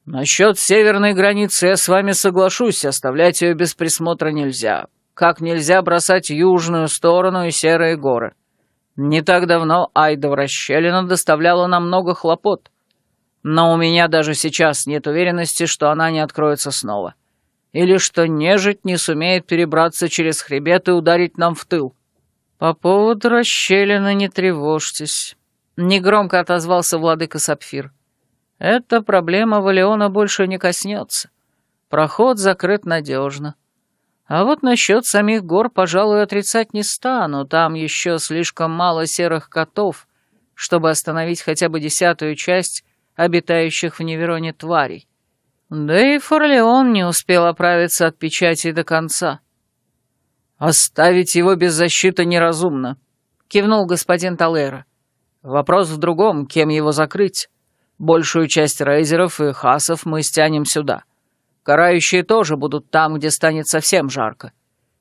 «Насчет северной границы я с вами соглашусь, оставлять ее без присмотра нельзя. Как нельзя бросать южную сторону и серые горы. Не так давно Айда в расщелину доставляла нам много хлопот. Но у меня даже сейчас нет уверенности, что она не откроется снова. Или что нежить не сумеет перебраться через хребет и ударить нам в тыл. По поводу расщелины не тревожьтесь. Негромко отозвался владыка Сапфир. Эта проблема Валеона больше не коснется. Проход закрыт надежно. — а вот насчет самих гор, пожалуй, отрицать не стану. Там еще слишком мало серых котов, чтобы остановить хотя бы десятую часть обитающих в Невероне тварей. Да и Форлеон не успел оправиться от печати до конца. «Оставить его без защиты неразумно», — кивнул господин Талера. «Вопрос в другом, кем его закрыть. Большую часть рейзеров и хасов мы стянем сюда. Карающие тоже будут там, где станет совсем жарко.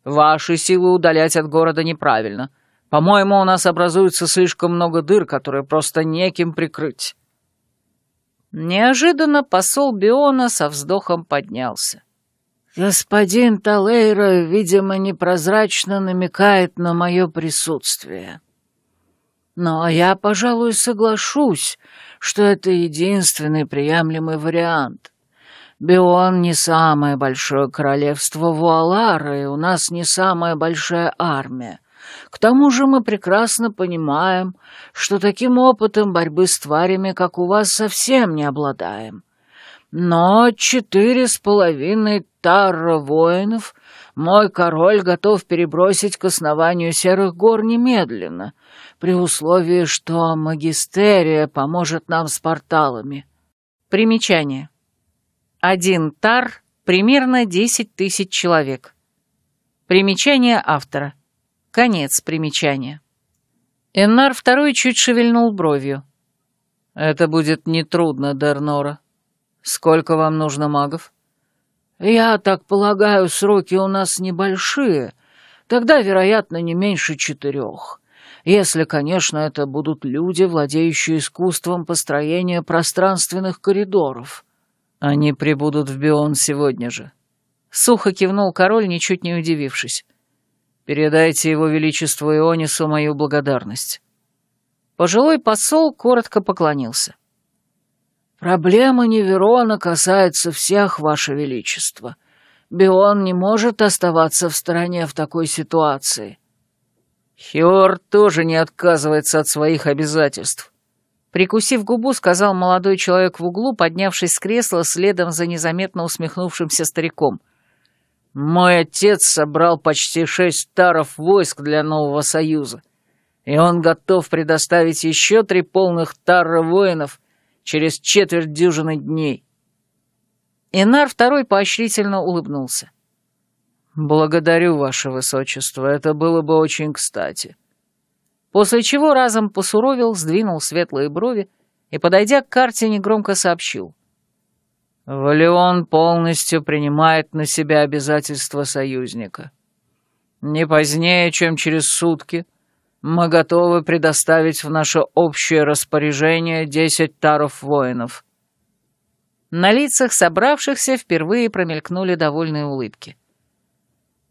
Ваши силы удалять от города неправильно. По-моему, у нас образуется слишком много дыр, которые просто неким прикрыть». Неожиданно посол Биона со вздохом поднялся. «Господин Талейра, видимо, непрозрачно намекает на мое присутствие. Но я, пожалуй, соглашусь, что это единственный приемлемый вариант. Бион не самое большое королевство Вуалара, и у нас не самая большая армия. К тому же мы прекрасно понимаем, что таким опытом борьбы с тварями, как у вас, совсем не обладаем. Но четыре с половиной тарра воинов мой король готов перебросить к основанию Серых гор немедленно, при условии, что магистерия поможет нам с порталами. Примечание. Один тар — примерно 10 тысяч человек. Примечание автора. Конец примечания. Эннар второй чуть шевельнул бровью. «Это будет нетрудно, Дернора. Сколько вам нужно магов?» «Я так полагаю, сроки у нас небольшие. Тогда, вероятно, не меньше четырех. Если, конечно, это будут люди, владеющие искусством построения пространственных коридоров». Они прибудут в Бион сегодня же. Сухо кивнул король, ничуть не удивившись. Передайте его величеству Ионису мою благодарность. Пожилой посол коротко поклонился. «Проблема Неверона касается всех, Ваше Величество. Бион не может оставаться в стороне в такой ситуации». «Хиор тоже не отказывается от своих обязательств», Прикусив губу, сказал молодой человек в углу, поднявшись с кресла следом за незаметно усмехнувшимся стариком. «Мой отец собрал почти шесть таров войск для нового союза, и он готов предоставить еще три полных тара воинов через четверть дюжины дней». Инар второй поощрительно улыбнулся. «Благодарю, ваше высочество, это было бы очень кстати» после чего разом посуровил, сдвинул светлые брови и, подойдя к карте, негромко сообщил. «Валион полностью принимает на себя обязательства союзника. Не позднее, чем через сутки, мы готовы предоставить в наше общее распоряжение десять таров воинов». На лицах собравшихся впервые промелькнули довольные улыбки.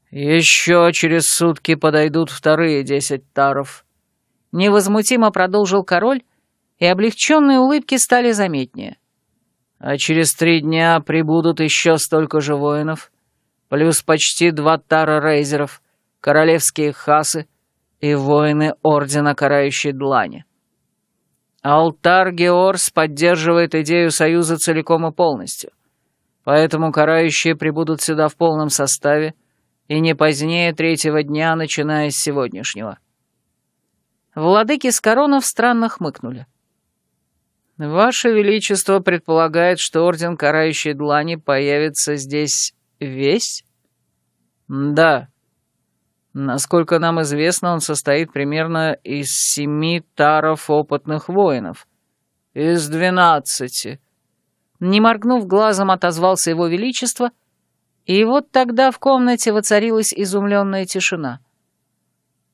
«Еще через сутки подойдут вторые десять таров», Невозмутимо продолжил король, и облегченные улыбки стали заметнее. А через три дня прибудут еще столько же воинов, плюс почти два тара рейзеров, королевские хасы и воины Ордена Карающей Длани. Алтар Георс поддерживает идею Союза целиком и полностью, поэтому карающие прибудут сюда в полном составе и не позднее третьего дня, начиная с сегодняшнего. Владыки с коронов странно хмыкнули. «Ваше Величество предполагает, что Орден Карающей Длани появится здесь весь?» «Да. Насколько нам известно, он состоит примерно из семи таров опытных воинов. Из двенадцати». Не моргнув глазом, отозвался его Величество, и вот тогда в комнате воцарилась изумленная тишина.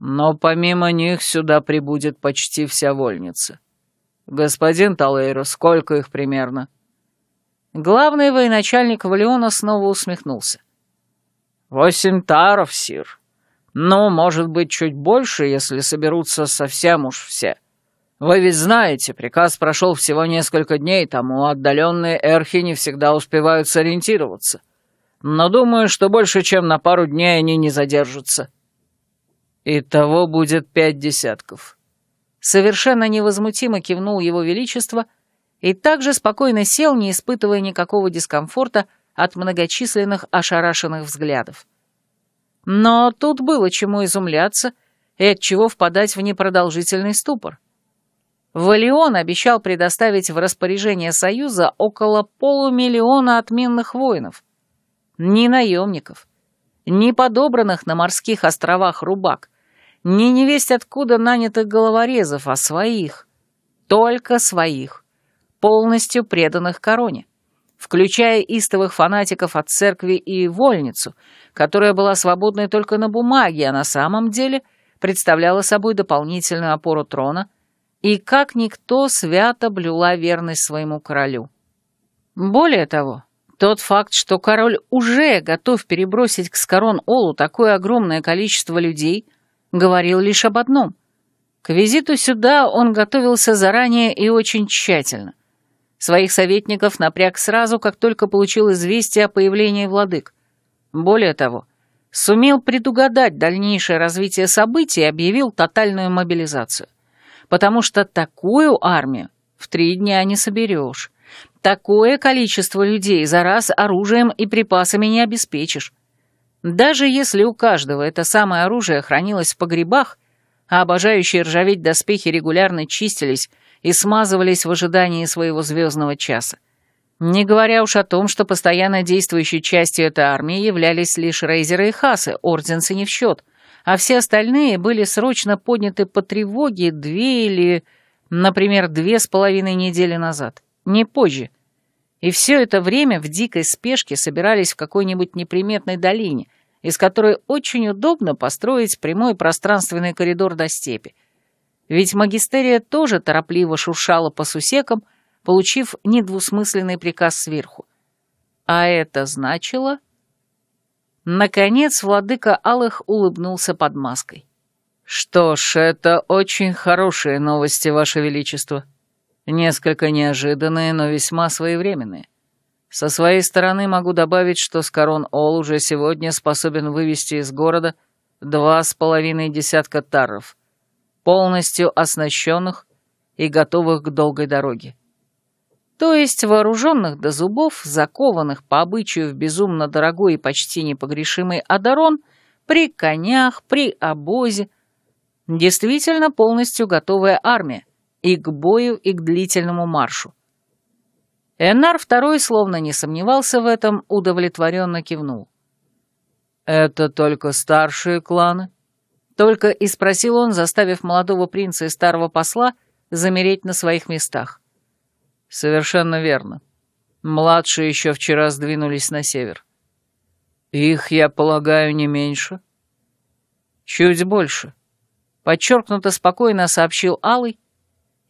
Но помимо них сюда прибудет почти вся вольница. Господин Талейро, сколько их примерно?» Главный военачальник Валиона снова усмехнулся. «Восемь таров, сир. Ну, может быть, чуть больше, если соберутся совсем уж все. Вы ведь знаете, приказ прошел всего несколько дней, тому а отдаленные эрхи не всегда успевают сориентироваться. Но думаю, что больше, чем на пару дней они не задержатся». «Итого будет пять десятков». Совершенно невозмутимо кивнул его величество и также спокойно сел, не испытывая никакого дискомфорта от многочисленных ошарашенных взглядов. Но тут было чему изумляться и от чего впадать в непродолжительный ступор. Валион обещал предоставить в распоряжение Союза около полумиллиона отменных воинов, не наемников, ни подобранных на морских островах рубак, ни невесть откуда нанятых головорезов, а своих. Только своих. Полностью преданных короне. Включая истовых фанатиков от церкви и вольницу, которая была свободной только на бумаге, а на самом деле представляла собой дополнительную опору трона, и как никто свято блюла верность своему королю. Более того, тот факт, что король уже готов перебросить к Скорон Олу такое огромное количество людей, говорил лишь об одном. К визиту сюда он готовился заранее и очень тщательно. Своих советников напряг сразу, как только получил известие о появлении владык. Более того, сумел предугадать дальнейшее развитие событий и объявил тотальную мобилизацию. Потому что такую армию в три дня не соберешь. Такое количество людей за раз оружием и припасами не обеспечишь. Даже если у каждого это самое оружие хранилось в погребах, а обожающие ржаветь доспехи регулярно чистились и смазывались в ожидании своего звездного часа. Не говоря уж о том, что постоянно действующей частью этой армии являлись лишь рейзеры и хасы, орденцы не в счет, а все остальные были срочно подняты по тревоге две или, например, две с половиной недели назад не позже. И все это время в дикой спешке собирались в какой-нибудь неприметной долине, из которой очень удобно построить прямой пространственный коридор до степи. Ведь магистерия тоже торопливо шуршала по сусекам, получив недвусмысленный приказ сверху. А это значило... Наконец владыка Алых улыбнулся под маской. «Что ж, это очень хорошие новости, Ваше Величество», Несколько неожиданные, но весьма своевременные. Со своей стороны могу добавить, что Скорон Ол уже сегодня способен вывести из города два с половиной десятка таров, полностью оснащенных и готовых к долгой дороге. То есть вооруженных до зубов, закованных по обычаю в безумно дорогой и почти непогрешимый Адарон, при конях, при обозе, действительно полностью готовая армия, и к бою, и к длительному маршу. Энар второй, словно не сомневался в этом, удовлетворенно кивнул. «Это только старшие кланы?» Только и спросил он, заставив молодого принца и старого посла замереть на своих местах. «Совершенно верно. Младшие еще вчера сдвинулись на север. Их, я полагаю, не меньше?» «Чуть больше», — подчеркнуто спокойно сообщил Алый,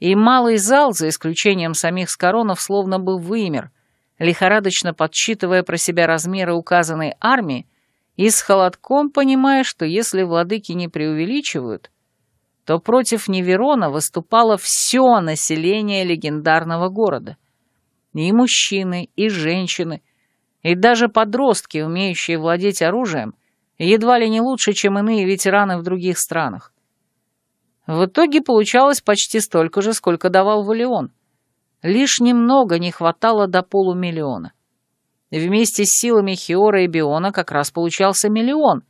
и малый зал, за исключением самих скоронов, словно бы вымер, лихорадочно подсчитывая про себя размеры указанной армии и с холодком понимая, что если владыки не преувеличивают, то против Неверона выступало все население легендарного города. И мужчины, и женщины, и даже подростки, умеющие владеть оружием, едва ли не лучше, чем иные ветераны в других странах. В итоге получалось почти столько же, сколько давал Валион. Лишь немного не хватало до полумиллиона. Вместе с силами Хиора и Биона как раз получался миллион,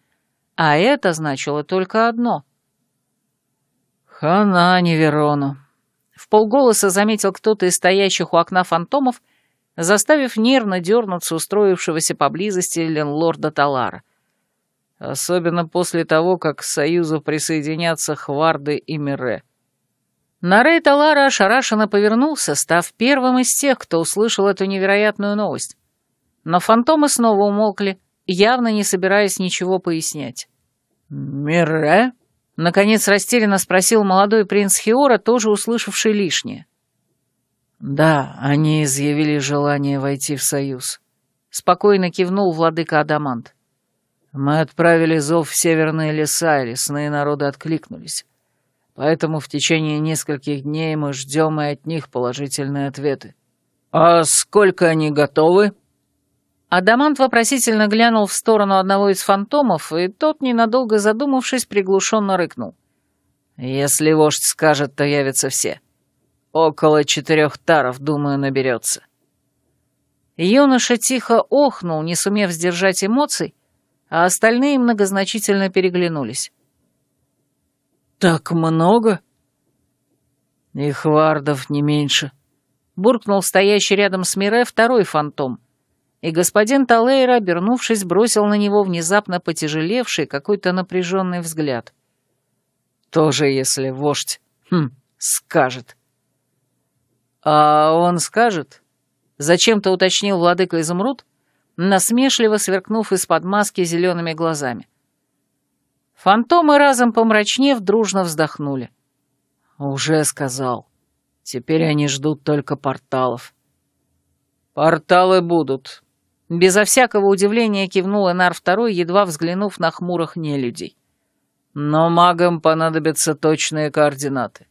а это значило только одно. «Хана а Неверону», — в полголоса заметил кто-то из стоящих у окна фантомов, заставив нервно дернуться устроившегося поблизости Ленлорда Талара особенно после того, как к Союзу присоединятся Хварды и Мире. Нарей Талара ошарашенно повернулся, став первым из тех, кто услышал эту невероятную новость. Но фантомы снова умолкли, явно не собираясь ничего пояснять. «Мире?» — наконец растерянно спросил молодой принц Хиора, тоже услышавший лишнее. «Да, они изъявили желание войти в союз», — спокойно кивнул владыка Адамант. Мы отправили зов в северные леса, и лесные народы откликнулись. Поэтому в течение нескольких дней мы ждем и от них положительные ответы. А сколько они готовы? Адамант вопросительно глянул в сторону одного из фантомов, и тот, ненадолго задумавшись, приглушенно рыкнул. «Если вождь скажет, то явятся все. Около четырех таров, думаю, наберется». Юноша тихо охнул, не сумев сдержать эмоций, а остальные многозначительно переглянулись. «Так много?» «И хвардов не меньше», — буркнул стоящий рядом с Мире второй фантом, и господин Талейра, обернувшись, бросил на него внезапно потяжелевший какой-то напряженный взгляд. «Тоже, если вождь, хм, скажет». «А он скажет?» — зачем-то уточнил владыка Изумруд, насмешливо сверкнув из-под маски зелеными глазами. Фантомы, разом помрачнев, дружно вздохнули. «Уже сказал. Теперь они ждут только порталов». «Порталы будут». Безо всякого удивления кивнул Энар Второй, едва взглянув на хмурых нелюдей. «Но магам понадобятся точные координаты».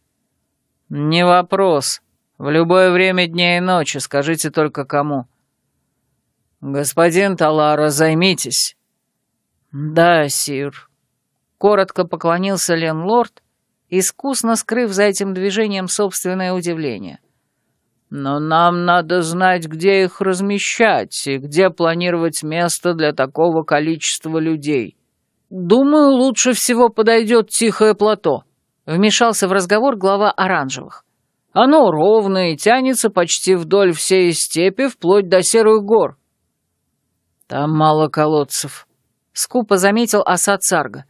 «Не вопрос. В любое время дня и ночи, скажите только кому. «Господин Талара, займитесь». «Да, сир», — коротко поклонился Ленлорд, искусно скрыв за этим движением собственное удивление. «Но нам надо знать, где их размещать и где планировать место для такого количества людей. Думаю, лучше всего подойдет тихое плато», — вмешался в разговор глава оранжевых. «Оно ровное и тянется почти вдоль всей степи, вплоть до серых гор. «Там мало колодцев», — скупо заметил осад Сарга.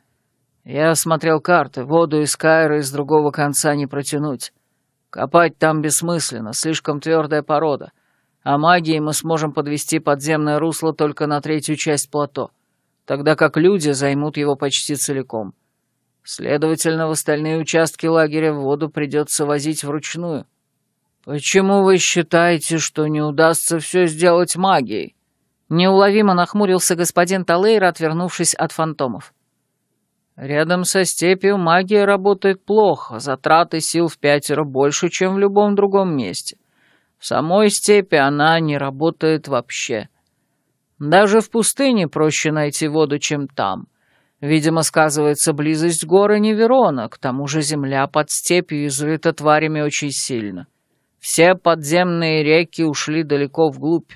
«Я осмотрел карты. Воду из Кайра из другого конца не протянуть. Копать там бессмысленно, слишком твердая порода. А магией мы сможем подвести подземное русло только на третью часть плато, тогда как люди займут его почти целиком. Следовательно, в остальные участки лагеря воду придется возить вручную». «Почему вы считаете, что не удастся все сделать магией?» Неуловимо нахмурился господин Талейр, отвернувшись от фантомов. «Рядом со степью магия работает плохо, затраты сил в пятеро больше, чем в любом другом месте. В самой степи она не работает вообще. Даже в пустыне проще найти воду, чем там. Видимо, сказывается близость горы Неверона, к тому же земля под степью изрыта тварями очень сильно. Все подземные реки ушли далеко вглубь.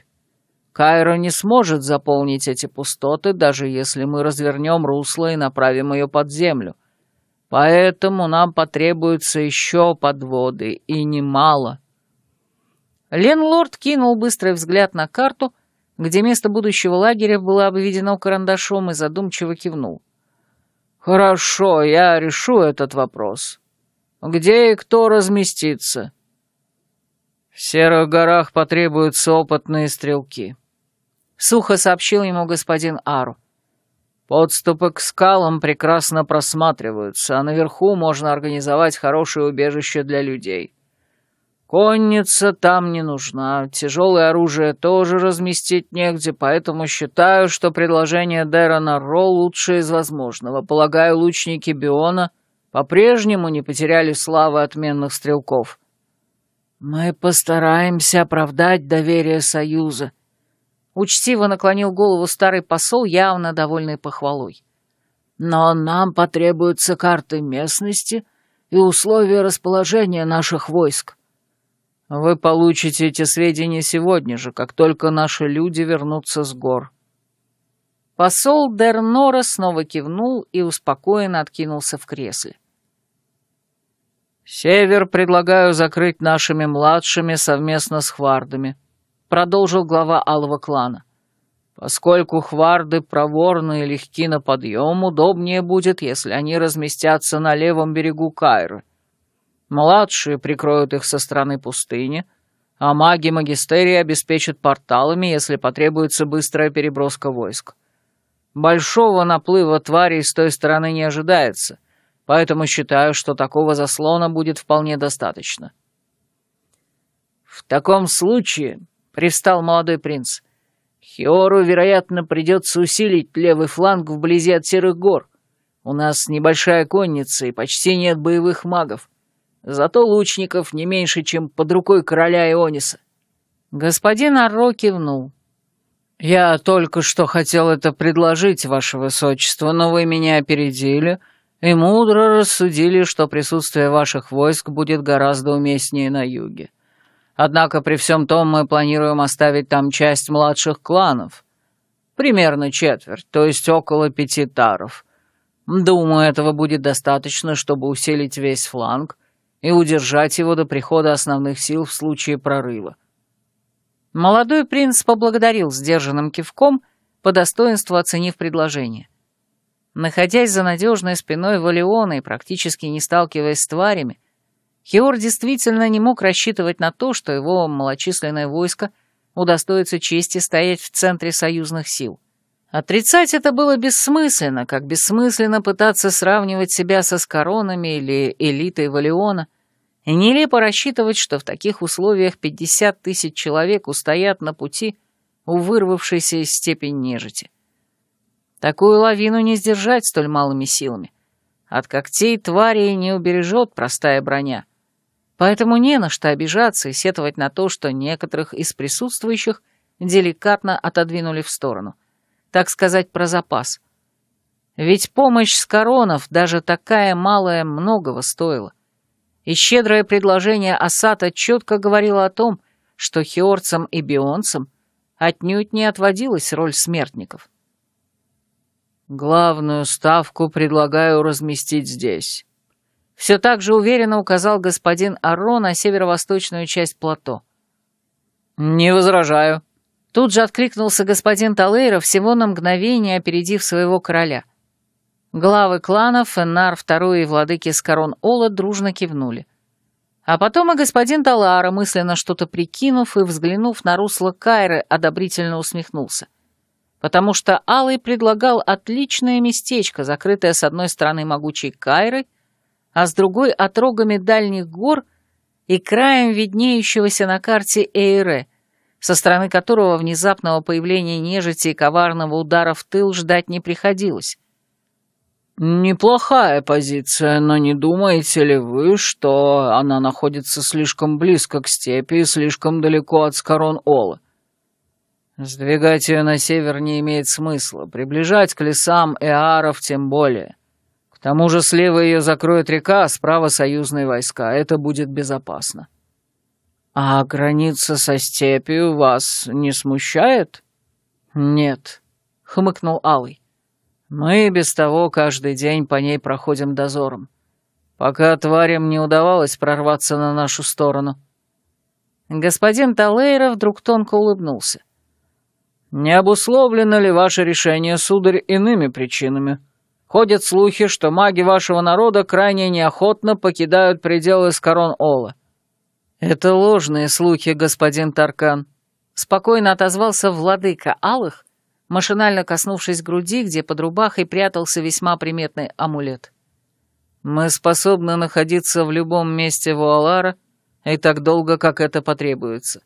Кайра не сможет заполнить эти пустоты, даже если мы развернем русло и направим ее под землю. Поэтому нам потребуются еще подводы, и немало. Ленлорд кинул быстрый взгляд на карту, где место будущего лагеря было обведено карандашом и задумчиво кивнул. «Хорошо, я решу этот вопрос. Где и кто разместится?» «В серых горах потребуются опытные стрелки», — сухо сообщил ему господин Ару. «Подступы к скалам прекрасно просматриваются, а наверху можно организовать хорошее убежище для людей. Конница там не нужна, тяжелое оружие тоже разместить негде, поэтому считаю, что предложение Дэрона Ро лучшее из возможного. Полагаю, лучники Биона по-прежнему не потеряли славы отменных стрелков». «Мы постараемся оправдать доверие Союза», Учтиво наклонил голову старый посол, явно довольный похвалой. «Но нам потребуются карты местности и условия расположения наших войск». «Вы получите эти сведения сегодня же, как только наши люди вернутся с гор». Посол Дернора снова кивнул и успокоенно откинулся в кресле. «Север предлагаю закрыть нашими младшими совместно с хвардами», продолжил глава Алого клана. Поскольку хварды проворны и легки на подъем, удобнее будет, если они разместятся на левом берегу Кайры. Младшие прикроют их со стороны пустыни, а маги Магистерии обеспечат порталами, если потребуется быстрая переброска войск. Большого наплыва тварей с той стороны не ожидается, поэтому считаю, что такого заслона будет вполне достаточно. В таком случае Пристал молодой принц. «Хиору, вероятно, придется усилить левый фланг вблизи от Серых гор. У нас небольшая конница и почти нет боевых магов. Зато лучников не меньше, чем под рукой короля Иониса». Господин Арро кивнул. «Я только что хотел это предложить, ваше высочество, но вы меня опередили и мудро рассудили, что присутствие ваших войск будет гораздо уместнее на юге. Однако при всем том мы планируем оставить там часть младших кланов. Примерно четверть, то есть около пяти таров. Думаю, этого будет достаточно, чтобы усилить весь фланг и удержать его до прихода основных сил в случае прорыва. Молодой принц поблагодарил сдержанным кивком, по достоинству оценив предложение. Находясь за надежной спиной Валиона и практически не сталкиваясь с тварями, Хеор действительно не мог рассчитывать на то, что его малочисленное войско удостоится чести стоять в центре союзных сил. Отрицать это было бессмысленно, как бессмысленно пытаться сравнивать себя со Скоронами или элитой Валиона, и нелепо рассчитывать, что в таких условиях 50 тысяч человек устоят на пути у вырвавшейся из степень нежити. Такую лавину не сдержать столь малыми силами. От когтей твари не убережет простая броня — Поэтому не на что обижаться и сетовать на то, что некоторых из присутствующих деликатно отодвинули в сторону. Так сказать, про запас. Ведь помощь с коронов, даже такая малая, многого стоила. И щедрое предложение Асата четко говорило о том, что хиорцам и бионцам отнюдь не отводилась роль смертников. «Главную ставку предлагаю разместить здесь», все так же уверенно указал господин Арро на северо-восточную часть плато. «Не возражаю». Тут же откликнулся господин Талейра, всего на мгновение опередив своего короля. Главы кланов, Энар II и владыки Скорон Ола дружно кивнули. А потом и господин Талара, мысленно что-то прикинув и взглянув на русло Кайры, одобрительно усмехнулся. Потому что Алый предлагал отличное местечко, закрытое с одной стороны могучей Кайрой, а с другой — отрогами дальних гор и краем виднеющегося на карте Эйре, со стороны которого внезапного появления нежити и коварного удара в тыл ждать не приходилось. «Неплохая позиция, но не думаете ли вы, что она находится слишком близко к степи и слишком далеко от скорон Ола?» «Сдвигать ее на север не имеет смысла, приближать к лесам Эаров тем более» тому же слева ее закроет река, а справа союзные войска. Это будет безопасно. А граница со степью вас не смущает? Нет, хмыкнул Алый. Мы без того каждый день по ней проходим дозором. Пока тварям не удавалось прорваться на нашу сторону. Господин Талейра вдруг тонко улыбнулся. «Не обусловлено ли ваше решение, сударь, иными причинами?» Ходят слухи, что маги вашего народа крайне неохотно покидают пределы Скорон Ола. Это ложные слухи, господин Таркан. Спокойно отозвался владыка Алых, машинально коснувшись груди, где под рубахой прятался весьма приметный амулет. Мы способны находиться в любом месте Вуалара и так долго, как это потребуется.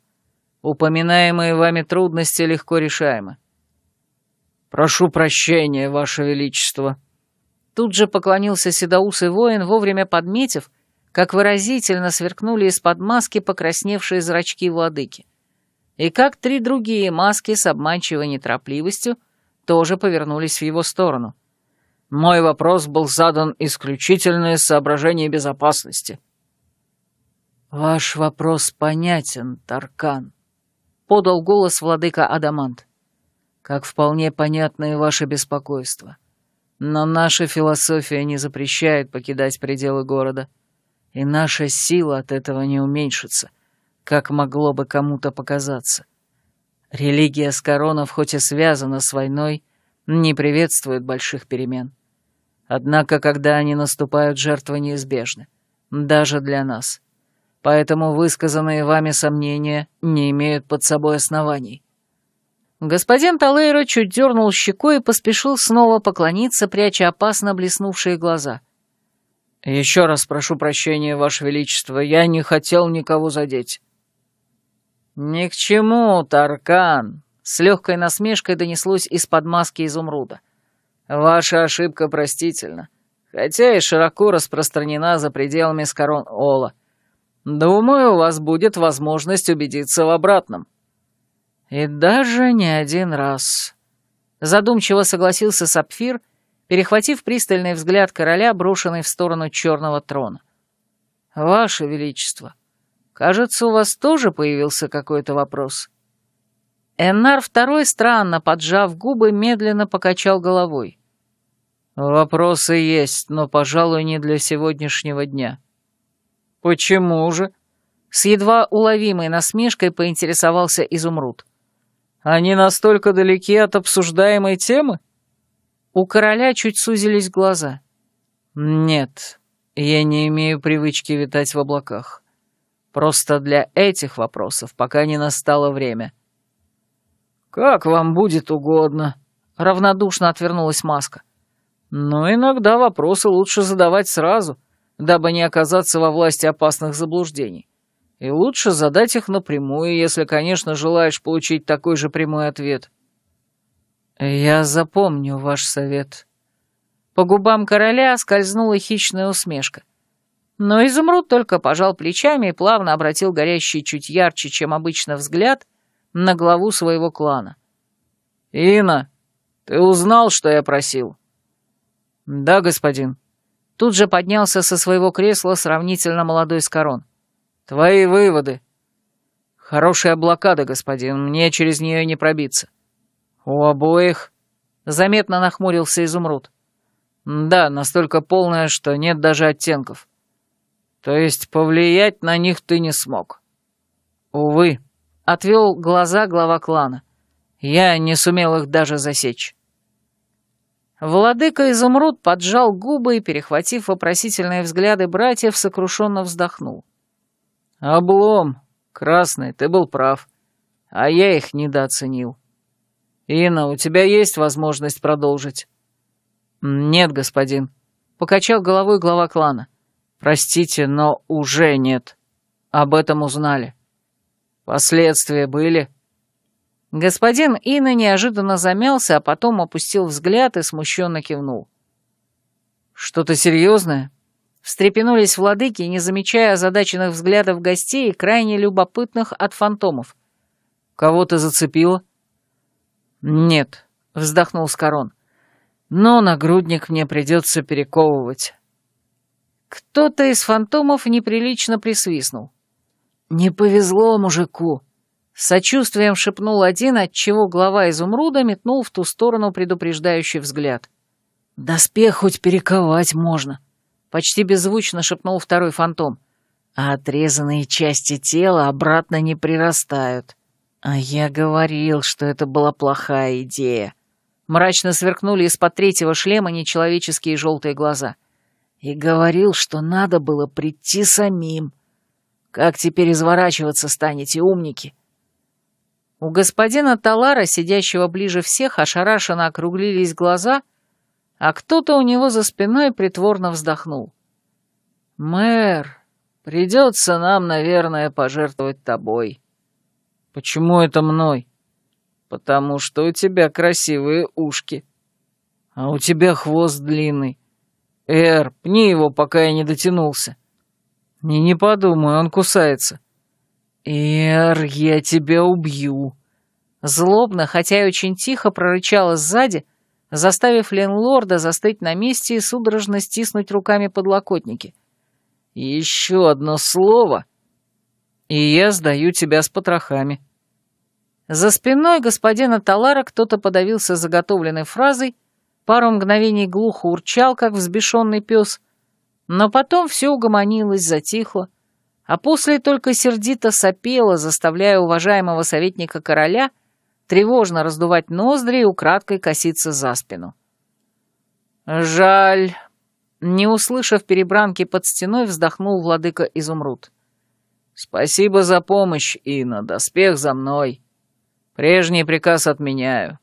Упоминаемые вами трудности легко решаемы. «Прошу прощения, Ваше Величество», Тут же поклонился седоусый воин, вовремя подметив, как выразительно сверкнули из-под маски покрасневшие зрачки владыки. И как три другие маски с обманчивой неторопливостью тоже повернулись в его сторону. Мой вопрос был задан исключительно из соображений безопасности. «Ваш вопрос понятен, Таркан», — подал голос владыка Адамант. «Как вполне понятно и ваше беспокойство». Но наша философия не запрещает покидать пределы города, и наша сила от этого не уменьшится, как могло бы кому-то показаться. Религия Скоронов, хоть и связана с войной, не приветствует больших перемен. Однако, когда они наступают, жертвы неизбежны. Даже для нас. Поэтому высказанные вами сомнения не имеют под собой оснований. Господин Талейро чуть дернул щекой и поспешил снова поклониться, пряча опасно блеснувшие глаза. «Еще раз прошу прощения, Ваше Величество, я не хотел никого задеть». «Ни к чему, Таркан!» — с легкой насмешкой донеслось из-под маски изумруда. «Ваша ошибка простительна, хотя и широко распространена за пределами Скорон Ола. Думаю, у вас будет возможность убедиться в обратном». «И даже не один раз», — задумчиво согласился Сапфир, перехватив пристальный взгляд короля, брошенный в сторону черного трона. «Ваше Величество, кажется, у вас тоже появился какой-то вопрос». Эннар второй, странно поджав губы, медленно покачал головой. «Вопросы есть, но, пожалуй, не для сегодняшнего дня». «Почему же?» С едва уловимой насмешкой поинтересовался изумруд. Они настолько далеки от обсуждаемой темы? У короля чуть сузились глаза. Нет, я не имею привычки витать в облаках. Просто для этих вопросов пока не настало время. «Как вам будет угодно», — равнодушно отвернулась маска. «Но иногда вопросы лучше задавать сразу, дабы не оказаться во власти опасных заблуждений. И лучше задать их напрямую, если, конечно, желаешь получить такой же прямой ответ. Я запомню ваш совет. По губам короля скользнула хищная усмешка. Но изумруд только пожал плечами и плавно обратил горящий чуть ярче, чем обычно, взгляд на главу своего клана. «Ина, ты узнал, что я просил?» «Да, господин». Тут же поднялся со своего кресла сравнительно молодой с корон. Твои выводы. Хорошая блокада, господин, мне через нее не пробиться. У обоих... Заметно нахмурился изумруд. Да, настолько полная, что нет даже оттенков. То есть повлиять на них ты не смог. Увы, отвел глаза глава клана. Я не сумел их даже засечь. Владыка Изумруд поджал губы и, перехватив вопросительные взгляды братьев, сокрушенно вздохнул. — «Облом! Красный, ты был прав. А я их недооценил. Инна, у тебя есть возможность продолжить?» «Нет, господин», — покачал головой глава клана. «Простите, но уже нет. Об этом узнали. Последствия были?» Господин Инна неожиданно замялся, а потом опустил взгляд и смущенно кивнул. «Что-то серьезное?» Встрепенулись владыки, не замечая озадаченных взглядов гостей и крайне любопытных от фантомов. «Кого то зацепило. «Нет», — вздохнул Скорон. «Но нагрудник мне придется перековывать». Кто-то из фантомов неприлично присвистнул. «Не повезло мужику», — сочувствием шепнул один, отчего глава изумруда метнул в ту сторону предупреждающий взгляд. «Доспех хоть перековать можно». — почти беззвучно шепнул второй фантом. «А отрезанные части тела обратно не прирастают». «А я говорил, что это была плохая идея». Мрачно сверкнули из-под третьего шлема нечеловеческие желтые глаза. «И говорил, что надо было прийти самим. Как теперь изворачиваться станете, умники?» У господина Талара, сидящего ближе всех, ошарашенно округлились глаза — а кто-то у него за спиной притворно вздохнул. «Мэр, придется нам, наверное, пожертвовать тобой». «Почему это мной?» «Потому что у тебя красивые ушки». «А у тебя хвост длинный». «Эр, пни его, пока я не дотянулся». «Не, не подумай, он кусается». «Эр, я тебя убью». Злобно, хотя и очень тихо, прорычала сзади, — заставив Ленлорда застыть на месте и судорожно стиснуть руками подлокотники. «Еще одно слово, и я сдаю тебя с потрохами». За спиной господина Талара кто-то подавился заготовленной фразой, пару мгновений глухо урчал, как взбешенный пес, но потом все угомонилось, затихло, а после только сердито сопело, заставляя уважаемого советника короля тревожно раздувать ноздри и украдкой коситься за спину. «Жаль», — не услышав перебранки под стеной, вздохнул владыка Изумруд. «Спасибо за помощь, Инна, доспех за мной. Прежний приказ отменяю.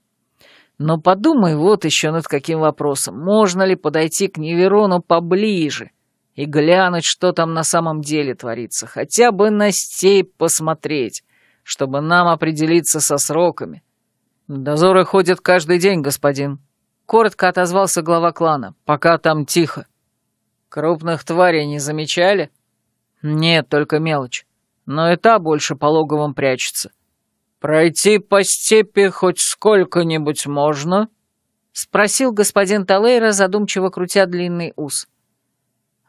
Но подумай вот еще над каким вопросом. Можно ли подойти к Неверону поближе и глянуть, что там на самом деле творится, хотя бы на степь посмотреть?» чтобы нам определиться со сроками. Дозоры ходят каждый день, господин. Коротко отозвался глава клана. Пока там тихо. Крупных тварей не замечали? Нет, только мелочь. Но и та больше по логовам прячется. Пройти по степи хоть сколько-нибудь можно? Спросил господин Талейра, задумчиво крутя длинный ус.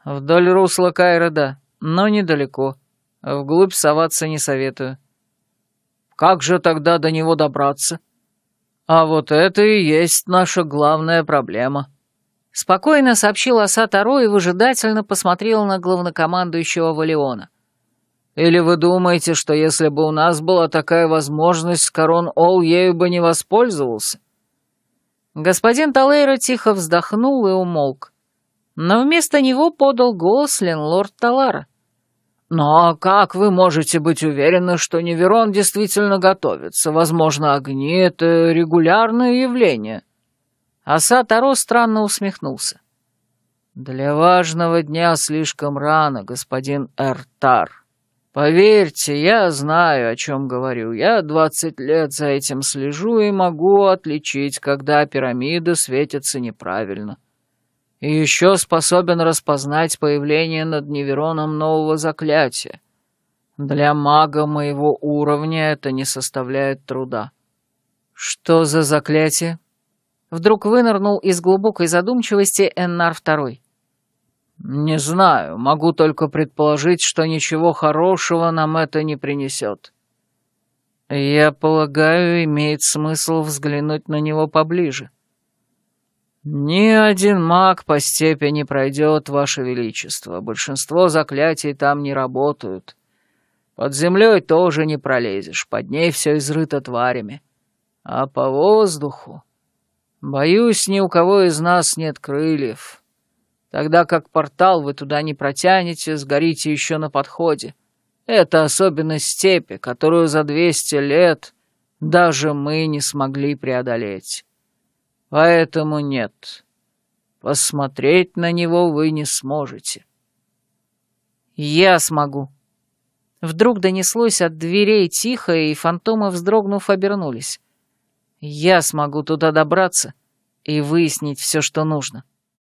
Вдоль русла Кайра, да, но недалеко. Вглубь соваться не советую. Как же тогда до него добраться? А вот это и есть наша главная проблема. Спокойно сообщил оса Таро и выжидательно посмотрел на главнокомандующего Валиона. Или вы думаете, что если бы у нас была такая возможность, Корон Ол ею бы не воспользовался? Господин Талейра тихо вздохнул и умолк. Но вместо него подал голос Ленлорд Талара. — «Но как вы можете быть уверены, что Неверон действительно готовится? Возможно, огни — это регулярное явление». Асад Аро странно усмехнулся. «Для важного дня слишком рано, господин Эртар. Поверьте, я знаю, о чем говорю. Я двадцать лет за этим слежу и могу отличить, когда пирамида светится неправильно и еще способен распознать появление над Невероном нового заклятия. Для мага моего уровня это не составляет труда. Что за заклятие? Вдруг вынырнул из глубокой задумчивости Эннар Второй. Не знаю, могу только предположить, что ничего хорошего нам это не принесет. Я полагаю, имеет смысл взглянуть на него поближе. «Ни один маг по степени пройдет, Ваше Величество. Большинство заклятий там не работают. Под землей тоже не пролезешь, под ней все изрыто тварями. А по воздуху... Боюсь, ни у кого из нас нет крыльев. Тогда как портал вы туда не протянете, сгорите еще на подходе. Это особенность степи, которую за двести лет даже мы не смогли преодолеть». Поэтому а нет. Посмотреть на него вы не сможете. Я смогу. Вдруг донеслось от дверей тихо, и фантомы, вздрогнув, обернулись. Я смогу туда добраться и выяснить все, что нужно. —